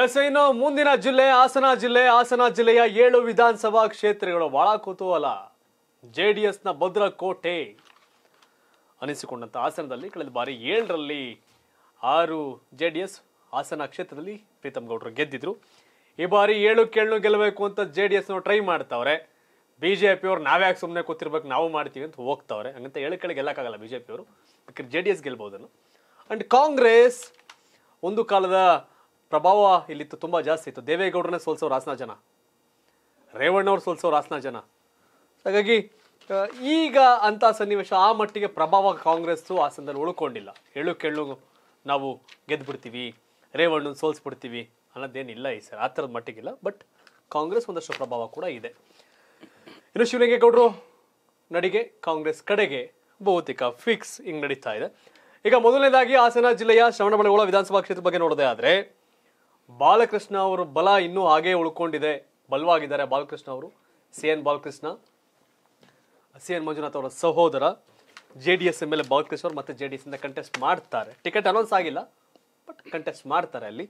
S ಇನ್ನು ಮುಂದಿನ ಜಿಲ್ಲೆ ಹಾಸನ ಜಿಲ್ಲೆ ಹಾಸನ ಜಿಲ್ಲೆಯ ಏಳು ವಿಧಾನಸಭಾ ಕ್ಷೇತ್ರಗಳು ಬಹಳ ಕುತೂಹಲ ಜೆ ಡಿ ಎಸ್ನ ಭದ್ರಕೋಟೆ ಅನಿಸಿಕೊಂಡಂಥ ಹಾಸನದಲ್ಲಿ ಕಳೆದ ಬಾರಿ ಏಳರಲ್ಲಿ ಆರು ಜೆ ಡಿ ಎಸ್ ಹಾಸನ ಕ್ಷೇತ್ರದಲ್ಲಿ ಪ್ರೀತಮ್ ಗೌಡ್ರು ಗೆದ್ದಿದ್ರು ಈ ಬಾರಿ ಏಳು ಕೇಳು ಗೆಲ್ಲಬೇಕು ಅಂತ ಜೆ ಡಿ ಎಸ್ನ ಟ್ರೈ ಮಾಡ್ತಾವ್ರೆ ಬಿ ಜೆ ಪಿಯವ್ರು ನಾವ್ಯಾಕೆ ಸುಮ್ಮನೆ ಕೂತಿರ್ಬೇಕು ನಾವು ಮಾಡ್ತೀವಿ ಅಂತ ಹೋಗ್ತಾವ್ರೆ ಹಂಗಂತ ಏಳು ಕೇಳಿ ಗೆಲ್ಲಕ್ಕಾಗಲ್ಲ ಬಿ ಜೆ ಪಿಯವರು ಜೆ ಡಿ ಎಸ್ ಗೆಲ್ಬೋದನ್ನು ಅಂಡ್ ಕಾಂಗ್ರೆಸ್ ಒಂದು ಕಾಲದ ಪ್ರಭಾವ ಇಲ್ಲಿತ್ತು ತುಂಬ ಜಾಸ್ತಿ ಇತ್ತು ದೇವೇಗೌಡರನ್ನೇ ಸೋಲ್ಸೋರು ಹಾಸನ ಜನ ರೇವಣ್ಣವ್ರು ಸೋಲ್ಸೋರು ಹಾಸನ ಜನ ಹಾಗಾಗಿ ಈಗ ಅಂಥ ಸನ್ನಿವೇಶ ಆ ಮಟ್ಟಿಗೆ ಪ್ರಭಾವ ಕಾಂಗ್ರೆಸ್ಸು ಹಾಸನದಲ್ಲಿ ಉಳ್ಕೊಂಡಿಲ್ಲ ಹೇಳು ಕೇಳು ನಾವು ಗೆದ್ದುಬಿಡ್ತೀವಿ ರೇವಣ್ಣನ ಸೋಲ್ಸ್ಬಿಡ್ತೀವಿ ಅನ್ನೋದೇನಿಲ್ಲ ಈ ಸರ್ ಆ ಥರದ ಮಟ್ಟಿಗಿಲ್ಲ ಬಟ್ ಕಾಂಗ್ರೆಸ್ ಒಂದಷ್ಟು ಪ್ರಭಾವ ಕೂಡ ಇದೆ ಇನ್ನು ಶಿವಲಿಂಗೇಗೌಡರು ನಡಿಗೆ ಕಾಂಗ್ರೆಸ್ ಕಡೆಗೆ ಬಹುತೇಕ ಫಿಕ್ಸ್ ಹಿಂಗೆ ನಡೀತಾ ಇದೆ ಈಗ ಮೊದಲನೇದಾಗಿ ಹಾಸನ ಜಿಲ್ಲೆಯ ಶ್ರವಣಬೆಳಗೊಳ ವಿಧಾನಸಭಾ ಕ್ಷೇತ್ರದ ಬಗ್ಗೆ ನೋಡೋದೇ ಆದರೆ ಬಾಲಕೃಷ್ಣ ಅವರ ಬಲ ಇನ್ನೂ ಹಾಗೇ ಉಳ್ಕೊಂಡಿದೆ ಬಲವಾಗಿದ್ದಾರೆ ಬಾಲಕೃಷ್ಣ ಅವರು C N Balakrishna C N Manjunath ಅವರ ಸಹೋದರ J D S M L A Balakrishna ಅವರು ಮತ್ತೆ ಜೆ ಡಿ ಎಸ್ ಇಂದ ಕಂಟೆಸ್ಟ್ ಮಾಡ್ತಾರೆ ಟಿಕೆಟ್ ಅನೌನ್ಸ್ ಆಗಿಲ್ಲ ಬಟ್ ಕಂಟೆಸ್ಟ್ ಮಾಡ್ತಾರೆ ಅಲ್ಲಿ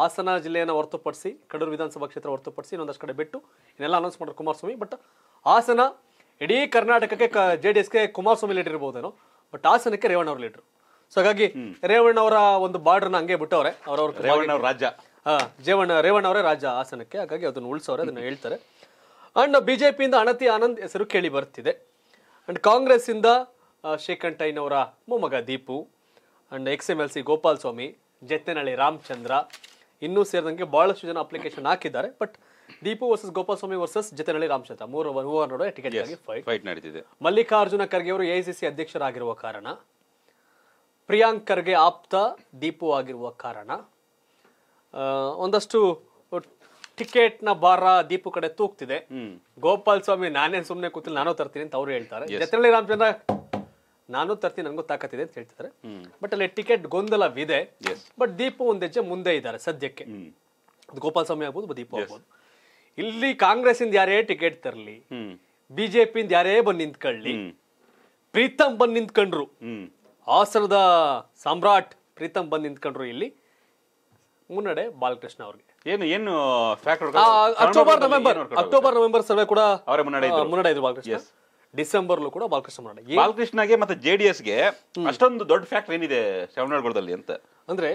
ಹಾಸನ ಜಿಲ್ಲೆಯನ್ನು ಹೊರತುಪಡಿಸಿ ಕಡೂರು ವಿಧಾನಸಭಾ ಕ್ಷೇತ್ರ ಹೊರತುಪಡಿಸಿ ಇನ್ನೊಂದಷ್ಟು ಕಡೆ ಬಿಟ್ಟು ಇನ್ನೆಲ್ಲ ಅನೌನ್ಸ್ ಮಾಡೋರು ಕುಮಾರಸ್ವಾಮಿ ಬಟ್ ಹಾಸನ ಇಡೀ ಕರ್ನಾಟಕಕ್ಕೆ ಜೆ ಡಿ ಎಸ್ಗೆ ಕುಮಾರಸ್ವಾಮಿ ಲೀಡರ್ ಇರ್ಬೋದೇನೋ ಬಟ್ ಹಾಸನಕ್ಕೆ ರೇವಣ್ಣ ಅವ್ರ ಲೀಡ್ರು ಸೊ ಹಾಗಾಗಿ ರೇವಣ್ಣ ಅವರ ಒಂದು ಬಾರ್ಡರ್ನ ಹಂಗೆ ಬಿಟ್ಟವ್ರೆ ಅವರವ್ರ ರಾಜ್ಯ ಜೇವಣ್ಣ ರೇವಣ್ಣ ಅವರೇ ರಾಜ ಆಸನಕ್ಕೆ ಹಾಗಾಗಿ ಅದನ್ನು ಉಳಿಸೋರೆ ಅದನ್ನು ಹೇಳ್ತಾರೆ ಅಂಡ್ ಪಿಯಿಂದ ಅನತಿ ಆನಂದ್ ಹೆಸರು ಕೇಳಿ ಬರ್ತಿದೆ ಅಂಡ್ ಕಾಂಗ್ರೆಸ್ ಇಂದ ಅವರ ಮೊಮ್ಮಗ Deepu and ex M L C Gopal Swamy Jathnahalli Ramachandra ಇನ್ನೂ ಸೇರಿದಂಗೆ ಬಹಳಷ್ಟು ಜನ ಅಪ್ಲಿಕೇಶನ್ ಹಾಕಿದ್ದಾರೆ but Deepu versus Gopal Swamy versus Jathnahalli Ramachandra ಮೂರು ಮೂವರ ನಡುವೆ ಟಿಕೆಟ್ಗಾಗಿ ಫೈಟ್ ನಡೆದಿದೆ ಮಲ್ಲಿಕಾರ್ಜುನ ಖರ್ಗೆ ಅವರು ಸಿ ಅಧ್ಯಕ್ಷರಾಗಿರುವ ಕಾರಣ ಪ್ರಿಯಾಂಕ್ ಖರ್ಗೆ ಆಪ್ತ ದೀಪು ಆಗಿರುವ ಕಾರಣ ಒಂದಷ್ಟು ನ ಬಾರ ದೀಪು ಕಡೆ ತೂಗ್ತಿದೆ ಗೋಪಾಲ್ ಸ್ವಾಮಿ ನಾನೇನ್ ಸುಮ್ಮನೆ ಕೂತಿಲ್ಲ ನಾನು ತರ್ತೀನಿ ಅಂತ ಅವ್ರು ಹೇಳ್ತಾರೆ ಜತ್ರಳ್ಳಿ ರಾಮಚಂದ್ರ ನಾನು ತರ್ತೀನಿ ನನಗೂ ತಾಕತ್ತಿದೆ ಅಂತ ಹೇಳ್ತಿದ್ದಾರೆ ಬಟ್ ಅಲ್ಲಿ ಟಿಕೆಟ್ ಗೊಂದಲವಿದೆ ಬಟ್ ದೀಪ ಒಂದು ಹೆಜ್ಜೆ ಮುಂದೆ ಇದ್ದಾರೆ ಸದ್ಯಕ್ಕೆ ಗೋಪಾಲ್ ಸ್ವಾಮಿ ಆಗ್ಬೋದು ದೀಪ ಆಗ್ಬೋದು ಇಲ್ಲಿ ಕಾಂಗ್ರೆಸ್ ಇಂದ ಯಾರೇ ಟಿಕೆಟ್ ತರಲಿ ಇಂದ ಯಾರೇ ಬಂದು ನಿಂತ್ಕೊಳ್ಳಿ ಪ್ರೀತಮ್ ಬಂದು ನಿಂತ್ಕೊಂಡ್ರು ಹಾಸನದ ಸಮ್ರಾಟ್ ಪ್ರೀತಮ್ ಬಂದು ನಿಂತ್ಕೊಂಡ್ರು ಇಲ್ಲಿ ಮುನ್ನಡೆ ಬಾಲಕೃಷ್ಣ ಅವರಿಗೆ ಏನು ಏನು October November October November survey ಕೂಡ ಅವರೇ ಮುನ್ನಡೆ ಮುನ್ನಡೆ ಇದ್ರು ಬಾಲಕೃಷ್ಣ ಡಿಸೆಂಬರ್ಲೂ ಕೂಡ ಬಾಲಕೃಷ್ಣ ಮುನ್ನಡೆ ಬಾಲಕೃಷ್ಣಗೆ ಮತ್ತೆ ಜೆ ಡಿ ಎಸ್ಗೆ ಅಷ್ಟೊಂದು ದೊಡ್ಡ ಫ್ಯಾಕ್ಟರ್ ಏನಿದೆ ಶಿವನಗೌಡದಲ್ಲಿ ಅಂತ ಅಂದ್ರೆ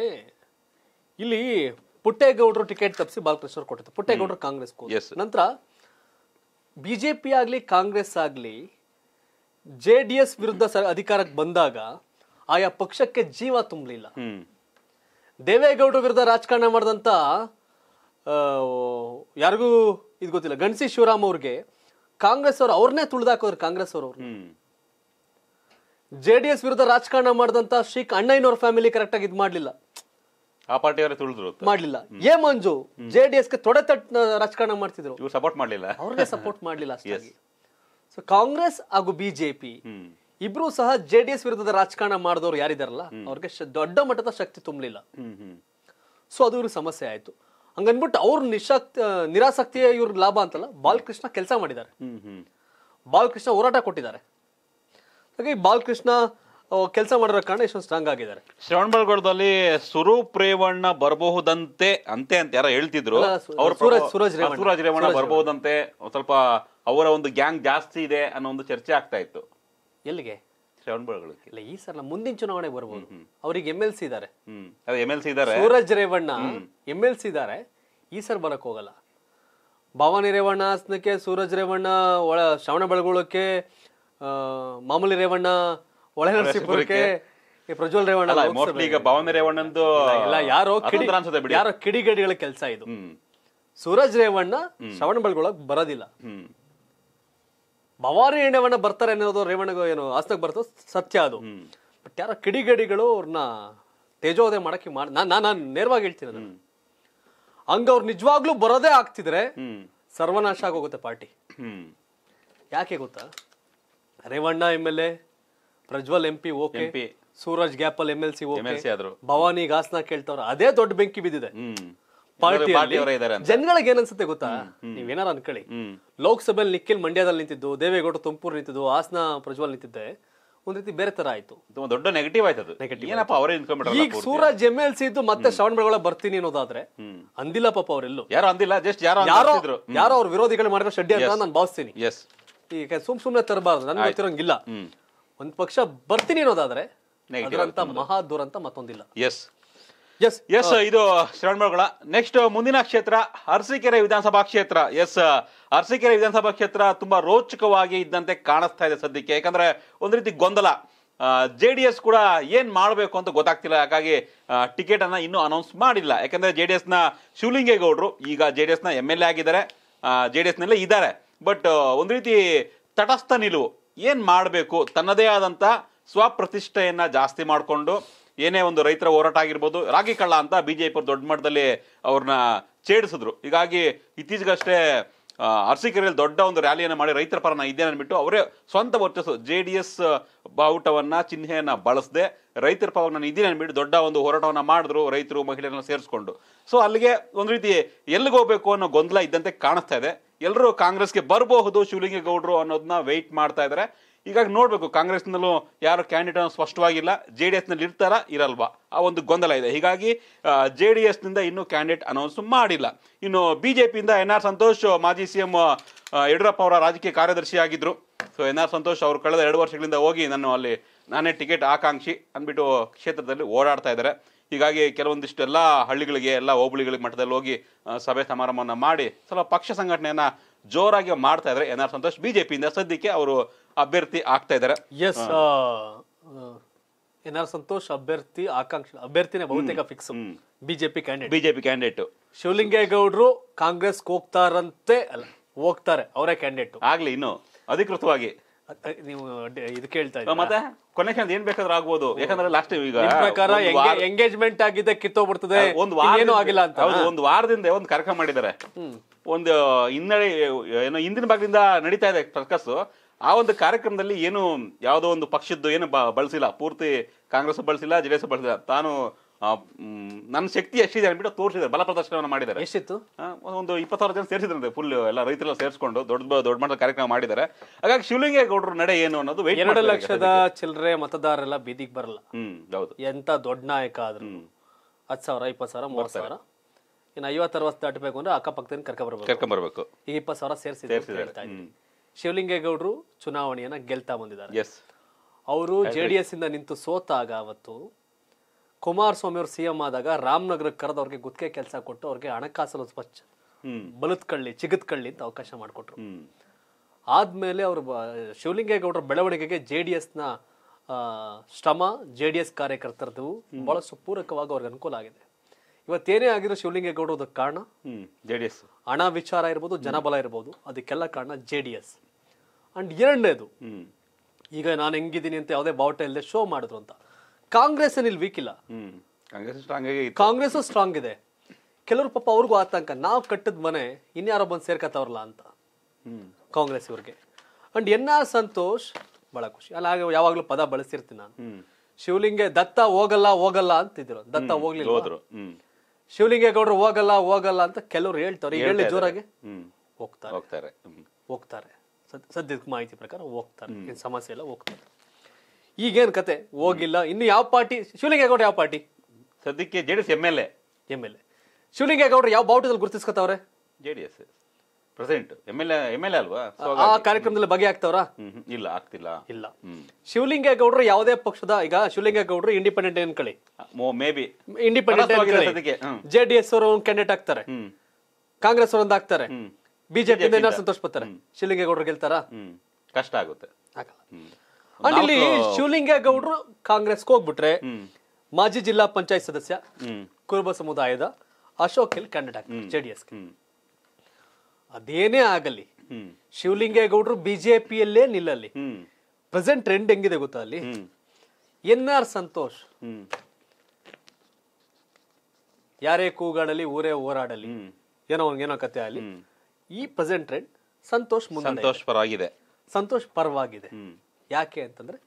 ಇಲ್ಲಿ ಪುಟ್ಟೇಗೌಡರು ಟಿಕೆಟ್ ತಪ್ಪಿಸಿ ಬಾಲಕೃಷ್ಣ ಅವ್ರು ಕೊಟ್ಟಿದ್ದು ಪುಟ್ಟೇಗೌಡರು ಕಾಂಗ್ರೆಸ್ ನಂತರ ಬಿಜೆಪಿ ಆಗ್ಲಿ ಕಾಂಗ್ರೆಸ್ ಆಗ್ಲಿ ಜೆ ಡಿ ಎಸ್ ವಿರುದ್ಧ ಅಧಿಕಾರಕ್ಕೆ ಬಂದಾಗ ಆಯಾ ಪಕ್ಷಕ್ಕೆ ಜೀವ ತುಂಬಲಿಲ್ಲ ದೇವೇಗೌಡರ ವಿರುದ್ಧ ರಾಜಕಾರಣ ಮಾಡಿದಂಥ ಯಾರಿಗೂ ಇದು ಗೊತ್ತಿಲ್ಲ ಗಣಸಿ ಶಿವರಾಮ್ ಅವ್ರಿಗೆ ಕಾಂಗ್ರೆಸ್ ಅವರು ಅವ್ರನ್ನೇ ತುಳಿದಾಕೋರು ಕಾಂಗ್ರೆಸ್ ಅವರು ಜೆ ಡಿ ಎಸ್ ವಿರುದ್ಧ ರಾಜಕಾರಣ ಮಾಡಿದಂತ ಶ್ರೀಕ್ ಅಣ್ಣಯ್ಯನವ್ರ ಫ್ಯಾಮಿಲಿ ಕರೆಕ್ಟ್ ಆಗಿ ಇದು ಮಾಡ್ಲಿಲ್ಲ ಆ ಪಾರ್ಟಿಯವರೇ ತುಳಿದ್ರು ಮಾಡ್ಲಿಲ್ಲ ಏ ಮಂಜು ಜೆ ಡಿ ಎಸ್ಗೆ ತೊಡೆ ತಟ್ ರಾಜಕಾರಣ ಮಾಡ್ತಿದ್ರು ಸಪೋರ್ಟ್ ಮಾಡ್ಲಿಲ್ಲ ಅವ್ರಿಗೆ ಸಪೋರ್ಟ್ ಮಾಡ್ಲಿಲ್ಲ ಸೊ ಕಾಂಗ್ರೆಸ್ ಹಾಗೂ ಬಿಜೆಪಿ ಇಬ್ರು ಸಹ ಜೆ ಡಿ ಎಸ್ ವಿರುದ್ಧದ ರಾಜಕಾರಣ ಮಾಡಿದವರು ಯಾರಿದಾರಲ್ಲ ಅವ್ರಿಗೆ ದೊಡ್ಡ ಮಟ್ಟದ ಶಕ್ತಿ ತುಂಬಲಿಲ್ಲ ಸೊ ಅದು ಇವ್ರಿಗೆ ಸಮಸ್ಯೆ ಆಯ್ತು ಹಂಗನ್ಬಿಟ್ಟು ಅವ್ರ ನಿಶಕ್ತಿ ನಿರಾಸಕ್ತಿಯ ಇವ್ರ ಲಾಭ ಅಂತಲ್ಲ ಬಾಲಕೃಷ್ಣ ಕೆಲಸ ಮಾಡಿದ್ದಾರೆ ಬಾಲಕೃಷ್ಣ ಹೋರಾಟ ಕೊಟ್ಟಿದ್ದಾರೆ ಹಾಗೆ ಬಾಲಕೃಷ್ಣ ಕೆಲಸ ಮಾಡಿರೋ ಕಾರಣ ಇಷ್ಟೊಂದು ಸ್ಟ್ರಾಂಗ್ ಆಗಿದ್ದಾರೆ ಶ್ರವಣಬಳಗೊಳದಲ್ಲಿ ಸುರೂಪ್ ರೇವಣ್ಣ ಬರಬಹುದಂತೆ ಅಂತೆ ಅಂತ ಯಾರ ಹೇಳ್ತಿದ್ರು ಸೂರಜ್ ರೇವಣ್ಣ ಬರಬಹುದಂತೆ ಸ್ವಲ್ಪ ಅವರ ಒಂದು ಗ್ಯಾಂಗ್ ಜಾಸ್ತಿ ಇದೆ ಅನ್ನೋ ಒಂದು ಚರ್ಚೆ ಆಗ್ತಾ ಇತ್ತು ಎಲ್ಲಿಗೆ ಶ್ರವಣಬೆಳಗೊಳಕ್ಕೆ ಇಲ್ಲ ಈ ಸಲ ಮುಂದಿನ ಚುನಾವಣೆ ಬರ್ಬೋದು ಅವ್ರಿಗೆ ಎಮ್ ಎಲ್ ಸಿ ಇದ್ದಾರೆ ಎಮ್ ಎಲ್ ಸಿ ಇದ್ದಾರೆ Suraj Revanna MLC L C ಇದ್ದಾರೆ ಈ ಸರ್ ಬರಕ್ ಹೋಗಲ್ಲ ಭವಾನಿ ರೇವಣ್ಣ ಹಾಸನಕ್ಕೆ ಸೂರಜ್ ರೇವಣ್ಣ ಒಳ ಶ್ರವಣ ಬೆಳಗೊಳಕ್ಕೆ ಮಾಮೂಲಿ ರೇವಣ್ಣ ಒಳ ನರಸೀಪುರಕ್ಕೆ ಪ್ರಜ್ವಲ್ ರೇವಣ್ಣ ಈಗ ಭವಾನಿ ರೇವಣ್ಣಂದು ಇಲ್ಲ ಯಾರೋ ಕಿಡಿ ಯಾರೋ ಕಿಡಿಗೇಡಿಗಳ ಕೆಲಸ ಇದು ಸೂರಜ್ ರೇವಣ್ಣ ಶ್ರವಣ ಬೆಳಗೊಳಕ್ ಬರೋದಿಲ್ಲ ಭವಾನಿ ಎಣ್ಣೆವನ್ನ ಬರ್ತಾರೆ ಅನ್ನೋದು ರೇವಣ್ಣಗೂ ಏನು ಆಸ್ತಕ್ ಬರ್ತದೆ ಸತ್ಯ ಅದು ಬಟ್ ಯಾರ ಕಿಡಿಗೇಡಿಗಳು ಅವ್ರನ್ನ ತೇಜೋದಯ ಮಾಡಕ್ಕೆ ಮಾಡಿ ನಾನು ನೇರವಾಗಿ ಹೇಳ್ತೀನಿ ನಾನು ಹಂಗ ಅವ್ರು ನಿಜವಾಗ್ಲೂ ಬರೋದೇ ಆಗ್ತಿದ್ರೆ ಸರ್ವನಾಶ ಆಗೋಗುತ್ತೆ ಪಾರ್ಟಿ ಯಾಕೆ ಗೊತ್ತಾ Revanna M L A Prajwal M P okay Suraj ಗ್ಯಾಪಲ್ M L C okay Bhavani ಗಾಸ್ನ ಕೇಳ್ತಾವ್ರ ಅದೇ ದೊಡ್ಡ ಬೆಂಕಿ ಬಿದ್ದಿದೆ ಜನಗಳಿಗೆ ಏನನ್ಸುತ್ತೆ ಗೊತ್ತಾ ಏನಾರ ಅನ್ಕೊಳ್ಳಿ ಲೋಕಸಭೆಯಲ್ಲಿ ನಿಖಿಲ್ ಮಂಡ್ಯದಲ್ಲಿ ನಿಂತಿದ್ದು ದೇವೇಗೌಡ ತುಮಕೂರು ನಿಂತಿದ್ದು ಹಾಸನ ಪ್ರಜ್ವಲ್ ನಿಂತಿದ್ದೆ ಒಂದ್ ರೀತಿ ಬೇರೆ ತರ ಆಯ್ತು ದೊಡ್ಡ ನೆಗೆಟಿವ್ ಆಯ್ತದ ನೆಗೆಟಿವ್ ಏನಪ್ಪ ಅವರೇ ಈಗ ಸೂರಜ್ ಎಮ್ ಎಲ್ ಸಿ ಇದ್ದು ಮತ್ತೆ ಶ್ರವಣ್ ಬೆಳಗೊಳ ಬರ್ತೀನಿ ಅನ್ನೋದಾದ್ರೆ ಅಂದಿಲ್ಲ ಪಾಪ ಅವರೆಲ್ಲ ಯಾರು ಅಂದಿಲ್ಲ ಜಸ್ಟ್ ಯಾರೋ ಯಾರು ಯಾರೋ ಅವ್ರ ವಿರೋಧಿಗಳು ಮಾಡಿರೋ ಶೆಡ್ಡಿ ಅಂತ ನಾನು ಭಾವಿಸ್ತೀನಿ ಈಗ ಸುಮ್ ಸುಮ್ನೆ ತರಬಾರ್ದು ನನ್ಗೆ ಗೊತ್ತಿರೋಂಗಿಲ್ಲ ಒಂದ್ ಪಕ್ಷ ಬರ್ತೀನಿ ಅನ್ನೋದಾದ್ರೆ ಮಹಾ ದುರಂತ ಮತ್ತೊಂದಿಲ್ಲ ಎಸ್ ಎಸ್ ಎಸ್ uh, ಇದು ಶ್ರವಣಬಳಗೊಳ ನೆಕ್ಸ್ಟ್ ಮುಂದಿನ ಕ್ಷೇತ್ರ ಅರಸೀಕೆರೆ ವಿಧಾನಸಭಾ ಕ್ಷೇತ್ರ ಎಸ್ uh, ಅರಸಿಕೆರೆ ವಿಧಾನಸಭಾ ಕ್ಷೇತ್ರ ತುಂಬಾ ರೋಚಕವಾಗಿ ಇದ್ದಂತೆ ಕಾಣಿಸ್ತಾ ಇದೆ ಸದ್ಯಕ್ಕೆ ಯಾಕಂದ್ರೆ ಒಂದ್ ರೀತಿ ಗೊಂದಲ ಜೆ ಡಿ ಎಸ್ ಕೂಡ ಏನ್ ಮಾಡಬೇಕು ಅಂತ ಗೊತ್ತಾಗ್ತಿಲ್ಲ ಹಾಗಾಗಿ ಟಿಕೆಟ್ ಅನ್ನ ಇನ್ನೂ ಅನೌನ್ಸ್ ಮಾಡಿಲ್ಲ ಯಾಕಂದ್ರೆ ಜೆ ಡಿ ಎಸ್ ನ ಶಿವಲಿಂಗೇಗೌಡರು ಈಗ ಜೆ ಡಿ ಎಸ್ ನ ಎಂ ಎಲ್ ಎ ಆಗಿದ್ದಾರೆ ಜೆ ಡಿ ಎಸ್ ನಲ್ಲೇ ಇದ್ದಾರೆ ಬಟ್ ಒಂದ್ ರೀತಿ ತಟಸ್ಥ ನಿಲುವು ಏನ್ ಮಾಡಬೇಕು ತನ್ನದೇ ಆದಂತ ಸ್ವಪ್ರತಿಷ್ಠೆಯನ್ನ ಜಾಸ್ತಿ ಮಾಡಿಕೊಂಡು ಏನೇ ಒಂದು ರೈತರ ಹೋರಾಟ ಆಗಿರ್ಬೋದು ರಾಗಿ ಕಳ್ಳ ಅಂತ ಬಿಜೆಪಿ ದೊಡ್ಡ ಮಟ್ಟದಲ್ಲಿ ಅವ್ರನ್ನ ಛೇಡಿಸಿದ್ರು ಹೀಗಾಗಿ ಇತ್ತೀಚೆಗಷ್ಟೇ ಅರಸಿಕೆರೆಯಲ್ಲಿ ದೊಡ್ಡ ಒಂದು ರ್ಯಾಲಿಯನ್ನು ಮಾಡಿ ರೈತರ ಪರನ ಇದ್ದೇನೆ ಅಂದ್ಬಿಟ್ಟು ಅವರೇ ಸ್ವಂತ ವರ್ಚಸ್ಸು ಜೆ ಡಿ ಎಸ್ ಬಾವುಟವನ್ನು ಚಿಹ್ನೆಯನ್ನು ಬಳಸದೆ ರೈತರ ಪರವಾಗಿ ನಾನು ಇದ್ದೀನಿ ಅಂದ್ಬಿಟ್ಟು ದೊಡ್ಡ ಒಂದು ಹೋರಾಟವನ್ನು ಮಾಡಿದ್ರು ರೈತರು ಮಹಿಳೆಯರನ್ನು ಸೇರಿಸ್ಕೊಂಡು ಸೊ ಅಲ್ಲಿಗೆ ಒಂದು ರೀತಿ ಎಲ್ಲಿಗೆ ಹೋಗಬೇಕು ಅನ್ನೋ ಗೊಂದಲ ಇದ್ದಂತೆ ಕಾಣಿಸ್ತಾ ಇದೆ ಎಲ್ಲರೂ ಕಾಂಗ್ರೆಸ್ಗೆ ಬರಬಹುದು ಶಿವಲಿಂಗೇಗೌಡರು ಅನ್ನೋದನ್ನ ವೆಯ್ಟ್ ಮಾಡ್ತಾ ಇದ್ದಾರೆ ಹೀಗಾಗಿ ನೋಡಬೇಕು ಕಾಂಗ್ರೆಸ್ನಲ್ಲೂ ಯಾರು ಕ್ಯಾಂಡಿಡೇಟ್ ಸ್ಪಷ್ಟವಾಗಿಲ್ಲ ಜೆ ಡಿ ಎಸ್ನಲ್ಲಿ ಇರ್ತಾರಾ ಇರಲ್ವಾ ಆ ಒಂದು ಗೊಂದಲ ಇದೆ ಹೀಗಾಗಿ ಜೆ ಡಿ ಎಸ್ನಿಂದ ಇನ್ನೂ ಕ್ಯಾಂಡಿಡೇಟ್ ಅನೌನ್ಸ್ ಮಾಡಿಲ್ಲ ಇನ್ನು ಬಿ ಜೆ ಪಿಯಿಂದ ಎನ್ ಆರ್ ಸಂತೋಷ್ ಮಾಜಿ ಸಿ ಎಂ ಯಡಿಯೂರಪ್ಪ ಅವರ ರಾಜಕೀಯ ಕಾರ್ಯದರ್ಶಿಯಾಗಿದ್ದರು ಸೊ ಎನ್ ಆರ್ ಸಂತೋಷ್ ಅವರು ಕಳೆದ ಎರಡು ವರ್ಷಗಳಿಂದ ಹೋಗಿ ನಾನು ಅಲ್ಲಿ ನಾನೇ ಟಿಕೆಟ್ ಆಕಾಂಕ್ಷಿ ಅಂದ್ಬಿಟ್ಟು ಕ್ಷೇತ್ರದಲ್ಲಿ ಓಡಾಡ್ತಾ ಇದ್ದಾರೆ ಹೀಗಾಗಿ ಕೆಲವೊಂದಿಷ್ಟು ಎಲ್ಲ ಹಳ್ಳಿಗಳಿಗೆ ಎಲ್ಲ ಹೋಬಳಿಗಳಿಗೆ ಮಟ್ಟದಲ್ಲಿ ಹೋಗಿ ಸಭೆ ಸಮಾರಂಭವನ್ನು ಮಾಡಿ ಸ್ವಲ್ಪ ಪಕ್ಷ ಸಂಘಟನೆಯನ್ನು ಜೋರಾಗಿ ಮಾಡ್ತಾ ಇದ್ದಾರೆ ಎನ್ ಆರ್ ಸಂತೋಷ್ ಬಿಜೆಪಿಯಿಂದ ಸದ್ಯಕ್ಕೆ ಅವರು ಅಭ್ಯರ್ಥಿ ಆಗ್ತಾ ಇದ್ದಾರೆ ಎಸ್ ಎನ್ ಆರ್ ಸಂತೋಷ್ ಅಭ್ಯರ್ಥಿ ಆಕಾಂಕ್ಷಿ ಅಭ್ಯರ್ಥಿನೇ ಬಹುತೇಕ fix BJP candidate BJP candidate ಶಿವಲಿಂಗೇಗೌಡರು ಕಾಂಗ್ರೆಸ್ ಹೋಗ್ತಾರಂತೆ ಅಲ್ಲ ಹೋಗ್ತಾರೆ ಅವರೇ ಕ್ಯಾಂಡಿಡೇಟ್ ಆಗ್ಲಿ ಇನ್ನು ಅಧಿಕೃತವಾಗಿ ನೀವು ಇದು ಕೇಳ್ತಾ ಇದ್ದೀರಾ? ಮತ್ತೆ ಕೊನೆ ಕ್ಷಣದ ಏನ್ ಬೇಕಾದ್ರೂ ಆಗ್ಬೋದು ಯಾಕಂದ್ರೆ ಲಾಸ್ಟ್ ಟೈಮ್ ಈಗ ಪ್ರಕಾರ ಎಂಗೇಜ್ಮೆಂಟ್ ಆಗಿದೆ ಕಿತ್ತೋಗ್ಬಿಡ್ತದೆ ಒಂದ್ ವಾರ ಏನು ಆಗಿಲ್ಲ ಅಂತ ಹೌದು ಒಂದ್ ವಾರದಿಂದ ಒಂದ್ ಕಾರ್ಯಕ್ರಮ ಮಾಡಿದ್ದಾರೆ ಒಂದು ಹಿನ್ನಡೆ ಏನೋ ಹಿಂದಿನ ಭಾಗದಿಂದ ನಡೀತಾ ಇದೆ ಸರ್ಕಸ್ ಆ ಒಂದು ಕಾರ್ಯಕ್ರಮದಲ್ಲಿ ಏನು ಯಾವುದೋ ಒಂದು ಪಕ್ಷದ್ದು ಏನು ಬ- ಬಳಸಿಲ್ಲ ಪೂರ್ತಿ ಕಾಂಗ್ರೆಸ್ ಬಳಸಿಲ್ಲ ಜೆಡಿಎಸ್ ಬಳಸಿಲ್ಲ ತಾನು ನನ್ನ ಶಕ್ತಿ ಎಷ್ಟಿದೆ ಅಂದ್ಬಿಟ್ಟು ತೋರಿಸಿದ್ದಾರೆ ಬಲ ಪ್ರದರ್ಶನವನ್ನು ಮಾಡಿದ್ದಾರೆ ಎಷ್ಟಿತ್ತು ಒಂದು ಇಪ್ಪತ್ತು ಜನ ಸೇರಿಸಿದ್ರಂತೆ ಫುಲ್ ಎಲ್ಲ ರೈತರೆಲ್ಲ ಸೇರಿಸ್ಕೊಂಡು ದೊಡ್ಡ ದೊಡ್ಡ ಮಟ್ಟದ ಕಾರ್ಯಕ್ರಮ ಮಾಡಿದ್ದಾರೆ ಹಾಗಾಗಿ ಶಿವಲಿಂಗೇಗೌಡ್ರು ನಡೆ ಏನು ಅನ್ನೋದು ಎರಡು ಲಕ್ಷದ ಚಿಲ್ಲರೆ ಮತದಾರರೆಲ್ಲ ಬೀದಿಗೆ ಬರಲ್ಲ ಹ್ಮ್ ಹೌದು ಎಂತ ದೊಡ್ಡ ನಾಯಕ ಆದ್ರು ಹತ್ತು ಸಾವಿರ ಇಪ್ಪತ್ತು ಸಾವಿರ ಮೂವತ್ತು ಸಾವಿರ ಇನ್ನು ಐವತ್ತರ ವರ್ಷ ದಾಟಬೇಕು ಅಂದ್ರೆ ಅಕ್ಕಪಕ್ಕದಲ್ಲಿ ಕರ್ಕೊಂಡ್ಬರ್ಬೇಕು ಕರ್ಕೊಂಡ್ಬರ್ಬೇಕು ಈ ಇಪ್ಪತ್ತು ಸಾವಿರ ಸೇರಿಸಿ ಶಿವಲಿಂಗೇಗೌಡರು ಚುನಾವಣೆಯನ್ನ ಗೆಲ್ತಾ ಬಂದಿದ್ದಾರೆ ಅವರು ಜೆ ಡಿ ಎಸ್ ಇಂದ ನಿಂತು ಸೋತಾಗ ಅವತ್ತು ಕುಮಾರಸ್ವಾಮಿ ಅವರು ಎಂ ಆದಾಗ ರಾಮನಗರಕ್ಕೆ ಕರೆದು ಅವ್ರಿಗೆ ಗುತ್ತಿಗೆ ಕೆಲಸ ಕೊಟ್ಟು ಅವ್ರಿಗೆ ಹಣಕಾಸು ಸ್ವಚ್ಛ ಬಲತ್ಕಳ್ಳಿ ಚಿಗತ್ಕಳ್ಳಿ ಅಂತ ಅವಕಾಶ ಮಾಡಿಕೊಟ್ರು ಆದ್ಮೇಲೆ ಅವರು ಶಿವಲಿಂಗೇಗೌಡರ ಬೆಳವಣಿಗೆಗೆ ಜೆ ಡಿ ಎಸ್ನ ಶ್ರಮ ಜೆ ಡಿ ಎಸ್ ಕಾರ್ಯಕರ್ತರದ್ದು ಬಹಳಷ್ಟು ಪೂರಕವಾಗಿ ಅವ್ರಿಗೆ ಅನುಕೂಲ ಆಗಿದೆ ಇವತ್ತೇನೇ ಆಗಿರೋ ಶಿವಲಿಂಗೇಗೌಡರು ಕಾರಣ ಜೆ ಡಿ ಎಸ್ ಹಣ ವಿಚಾರ ಇರ್ಬೋದು ಜನಬಲ ಇರ್ಬೋದು ಅದಕ್ಕೆಲ್ಲ ಕಾರಣ ಜೆ ಡಿ ಎಸ್ ಅಂಡ್ ಎರಡನೇದು ಈಗ ನಾನು ಹೆಂಗಿದ್ದೀನಿ ಅಂತ ಯಾವುದೇ ಬಾವುಟ ಇಲ್ಲದೆ ಶೋ ಮಾಡಿದ್ರು ಅಂತ ಕಾಂಗ್ರೆಸ್ ಏನಿಲ್ಲ ವೀಕ್ ಇಲ್ಲ ಕಾಂಗ್ರೆಸ್ ಸ್ಟ್ರಾಂಗ್ ಕಾಂಗ್ರೆಸ್ ಸ್ಟ್ರಾಂಗ್ ಇದೆ ಕೆಲವರು ಪಾಪ ಅವ್ರಿಗೂ ಆತಂಕ ನಾವು ಕಟ್ಟದ ಮನೆ ಇನ್ಯಾರೋ ಬಂದು ಸೇರ್ಕತ್ತವ್ರಲ್ಲ ಅಂತ ಕಾಂಗ್ರೆಸ್ ಇವ್ರಿಗೆ ಅಂಡ್ ಎನ್ ಆರ್ ಸಂತೋಷ್ ಬಹಳ ಖುಷಿ ಅಲ್ಲ ಹಾಗೆ ಯಾವಾಗಲೂ ಪದ ಬಳಸಿರ್ತೀನಿ ನಾನು ಶಿವಲಿಂಗ ದತ್ತ ಹೋಗಲ್ಲ ಹೋಗಲ್ಲ ಅಂತಿದ್ರು ದತ್ತ ಹೋಗ್ಲಿಲ್ಲ ಹೋದ್ರು ಶಿವಲಿಂಗೇಗೌಡರು ಹೋಗಲ್ಲ ಹೋಗಲ್ಲ ಅಂತ ಕೆಲವ್ರು ಹೇಳ್ತಾರೆ ಹೇಳಿ ಜೋರಾಗಿ ಹೋಗ್ತಾರೆ ಹೋಗ್ತಾರೆ ಹೋಗ್ತಾರೆ ಸದ್ಯದ ಮಾಹಿತಿ ಪ್ರಕಾರ ಹೋಗ್ತಾರೆ ಸಮಸ್ಯೆ ಎಲ್ಲ ಹೋಗ್ತಾರೆ ಈಗೇನ್ ಕತೆ ಹೋಗಿಲ್ಲ ಇನ್ನು ಯಾವ ಪಾರ್ಟಿ ಶಿವಲಿಂಗ ಗೌಡ್ರ ಯಾವ ಪಾರ್ಟಿ ಸದ್ಯಕ್ಕೆ J D S M L A M L A ಯಾವ ಬಾವುಟದಲ್ಲಿ ಗುರುತಿಸ್ಕೊತಾವ್ರೆ J D S present M L A M L A ಅಲ್ವಾ ಆ ಕಾರ್ಯಕ್ರಮದಲ್ಲಿ ಬಗೆ ಹ್ಮ್, ಇಲ್ಲ ಆಗ್ತಿಲ್ಲ ಇಲ್ಲ ಶಿವಲಿಂಗ ಶಿವಲಿಂಗೇಗೌಡರು ಯಾವುದೇ ಪಕ್ಷದ ಈಗ ಶಿವಲಿಂಗ ಶಿವಲಿಂಗೇಗೌಡರು ಇಂಡಿಪೆಂಡೆಂಟ್ ಅನ್ಕೊಳ್ಳಿ maybe independent J D S ಅವರು ಕ್ಯಾಂಡಿಡೇಟ್ ಆಗ್ತಾರೆ ಕಾಂಗ್ರೆಸ್ ಅವರೊಂದು ಆಗ್ತಾರೆ ಬಿಜೆಪಿ ಬಿಜೆಪಿ ಸಂತೋಷ ಪಡ್ತಾರೆ ಶಿವಲಿಂಗ ಗೆಲ್ತಾರಾ ಹ್ಮ್ ಕಷ್ಟ ಆಗುತ್ತೆ ಅಂಡ್ ಇಲ್ಲಿ ಶಿವಲಿಂಗ ಗೌಡ್ರು ಕಾಂಗ್ರೆಸ್ಗೆ ಹೋಗ್ಬಿಟ್ರೆ ಮಾಜಿ ಜಿಲ್ಲಾ ಪಂಚಾಯತ್ ಸದಸ್ಯ ಕುರುಬ ಸಮುದಾಯದ ಅಶೋಕ್ ಇಲ್ಲಿ ಕ್ಯಾಂಡಿಡೇಟ್ ಜೆಡಿಎಸ್ ಅದೇನೇ ಆಗಲಿ ಶಿವಲಿಂಗೇಗೌಡರು ಬಿಜೆಪಿಯಲ್ಲೇ ನಿಲ್ಲಲಿ ಪ್ರೆಸೆಂಟ್ ಟ್ರೆಂಡ್ ಹೆಂಗಿದೆ ಗೊತ್ತಾ ಅಲ್ಲಿ ಎನ್ ಆರ್ ಸಂತೋಷ್ ಯಾರೇ ಕೂಗಾಡಲಿ ಊರೇ ಹೋರಾಡಲಿ ಏನೋ ಏನೋ ಕತೆ ಆಗಲಿ ಈ ಪ್ರೆಸೆಂಟ್ ಟ್ರೆಂಡ್ ಸಂತೋಷ್ ಸಂತೋಷ್ ಪರವಾಗಿದೆ ಸಂತೋಷ್ ಪರವಾಗಿದೆ ಯಾಕೆ ಅಂತಂದ್ರೆ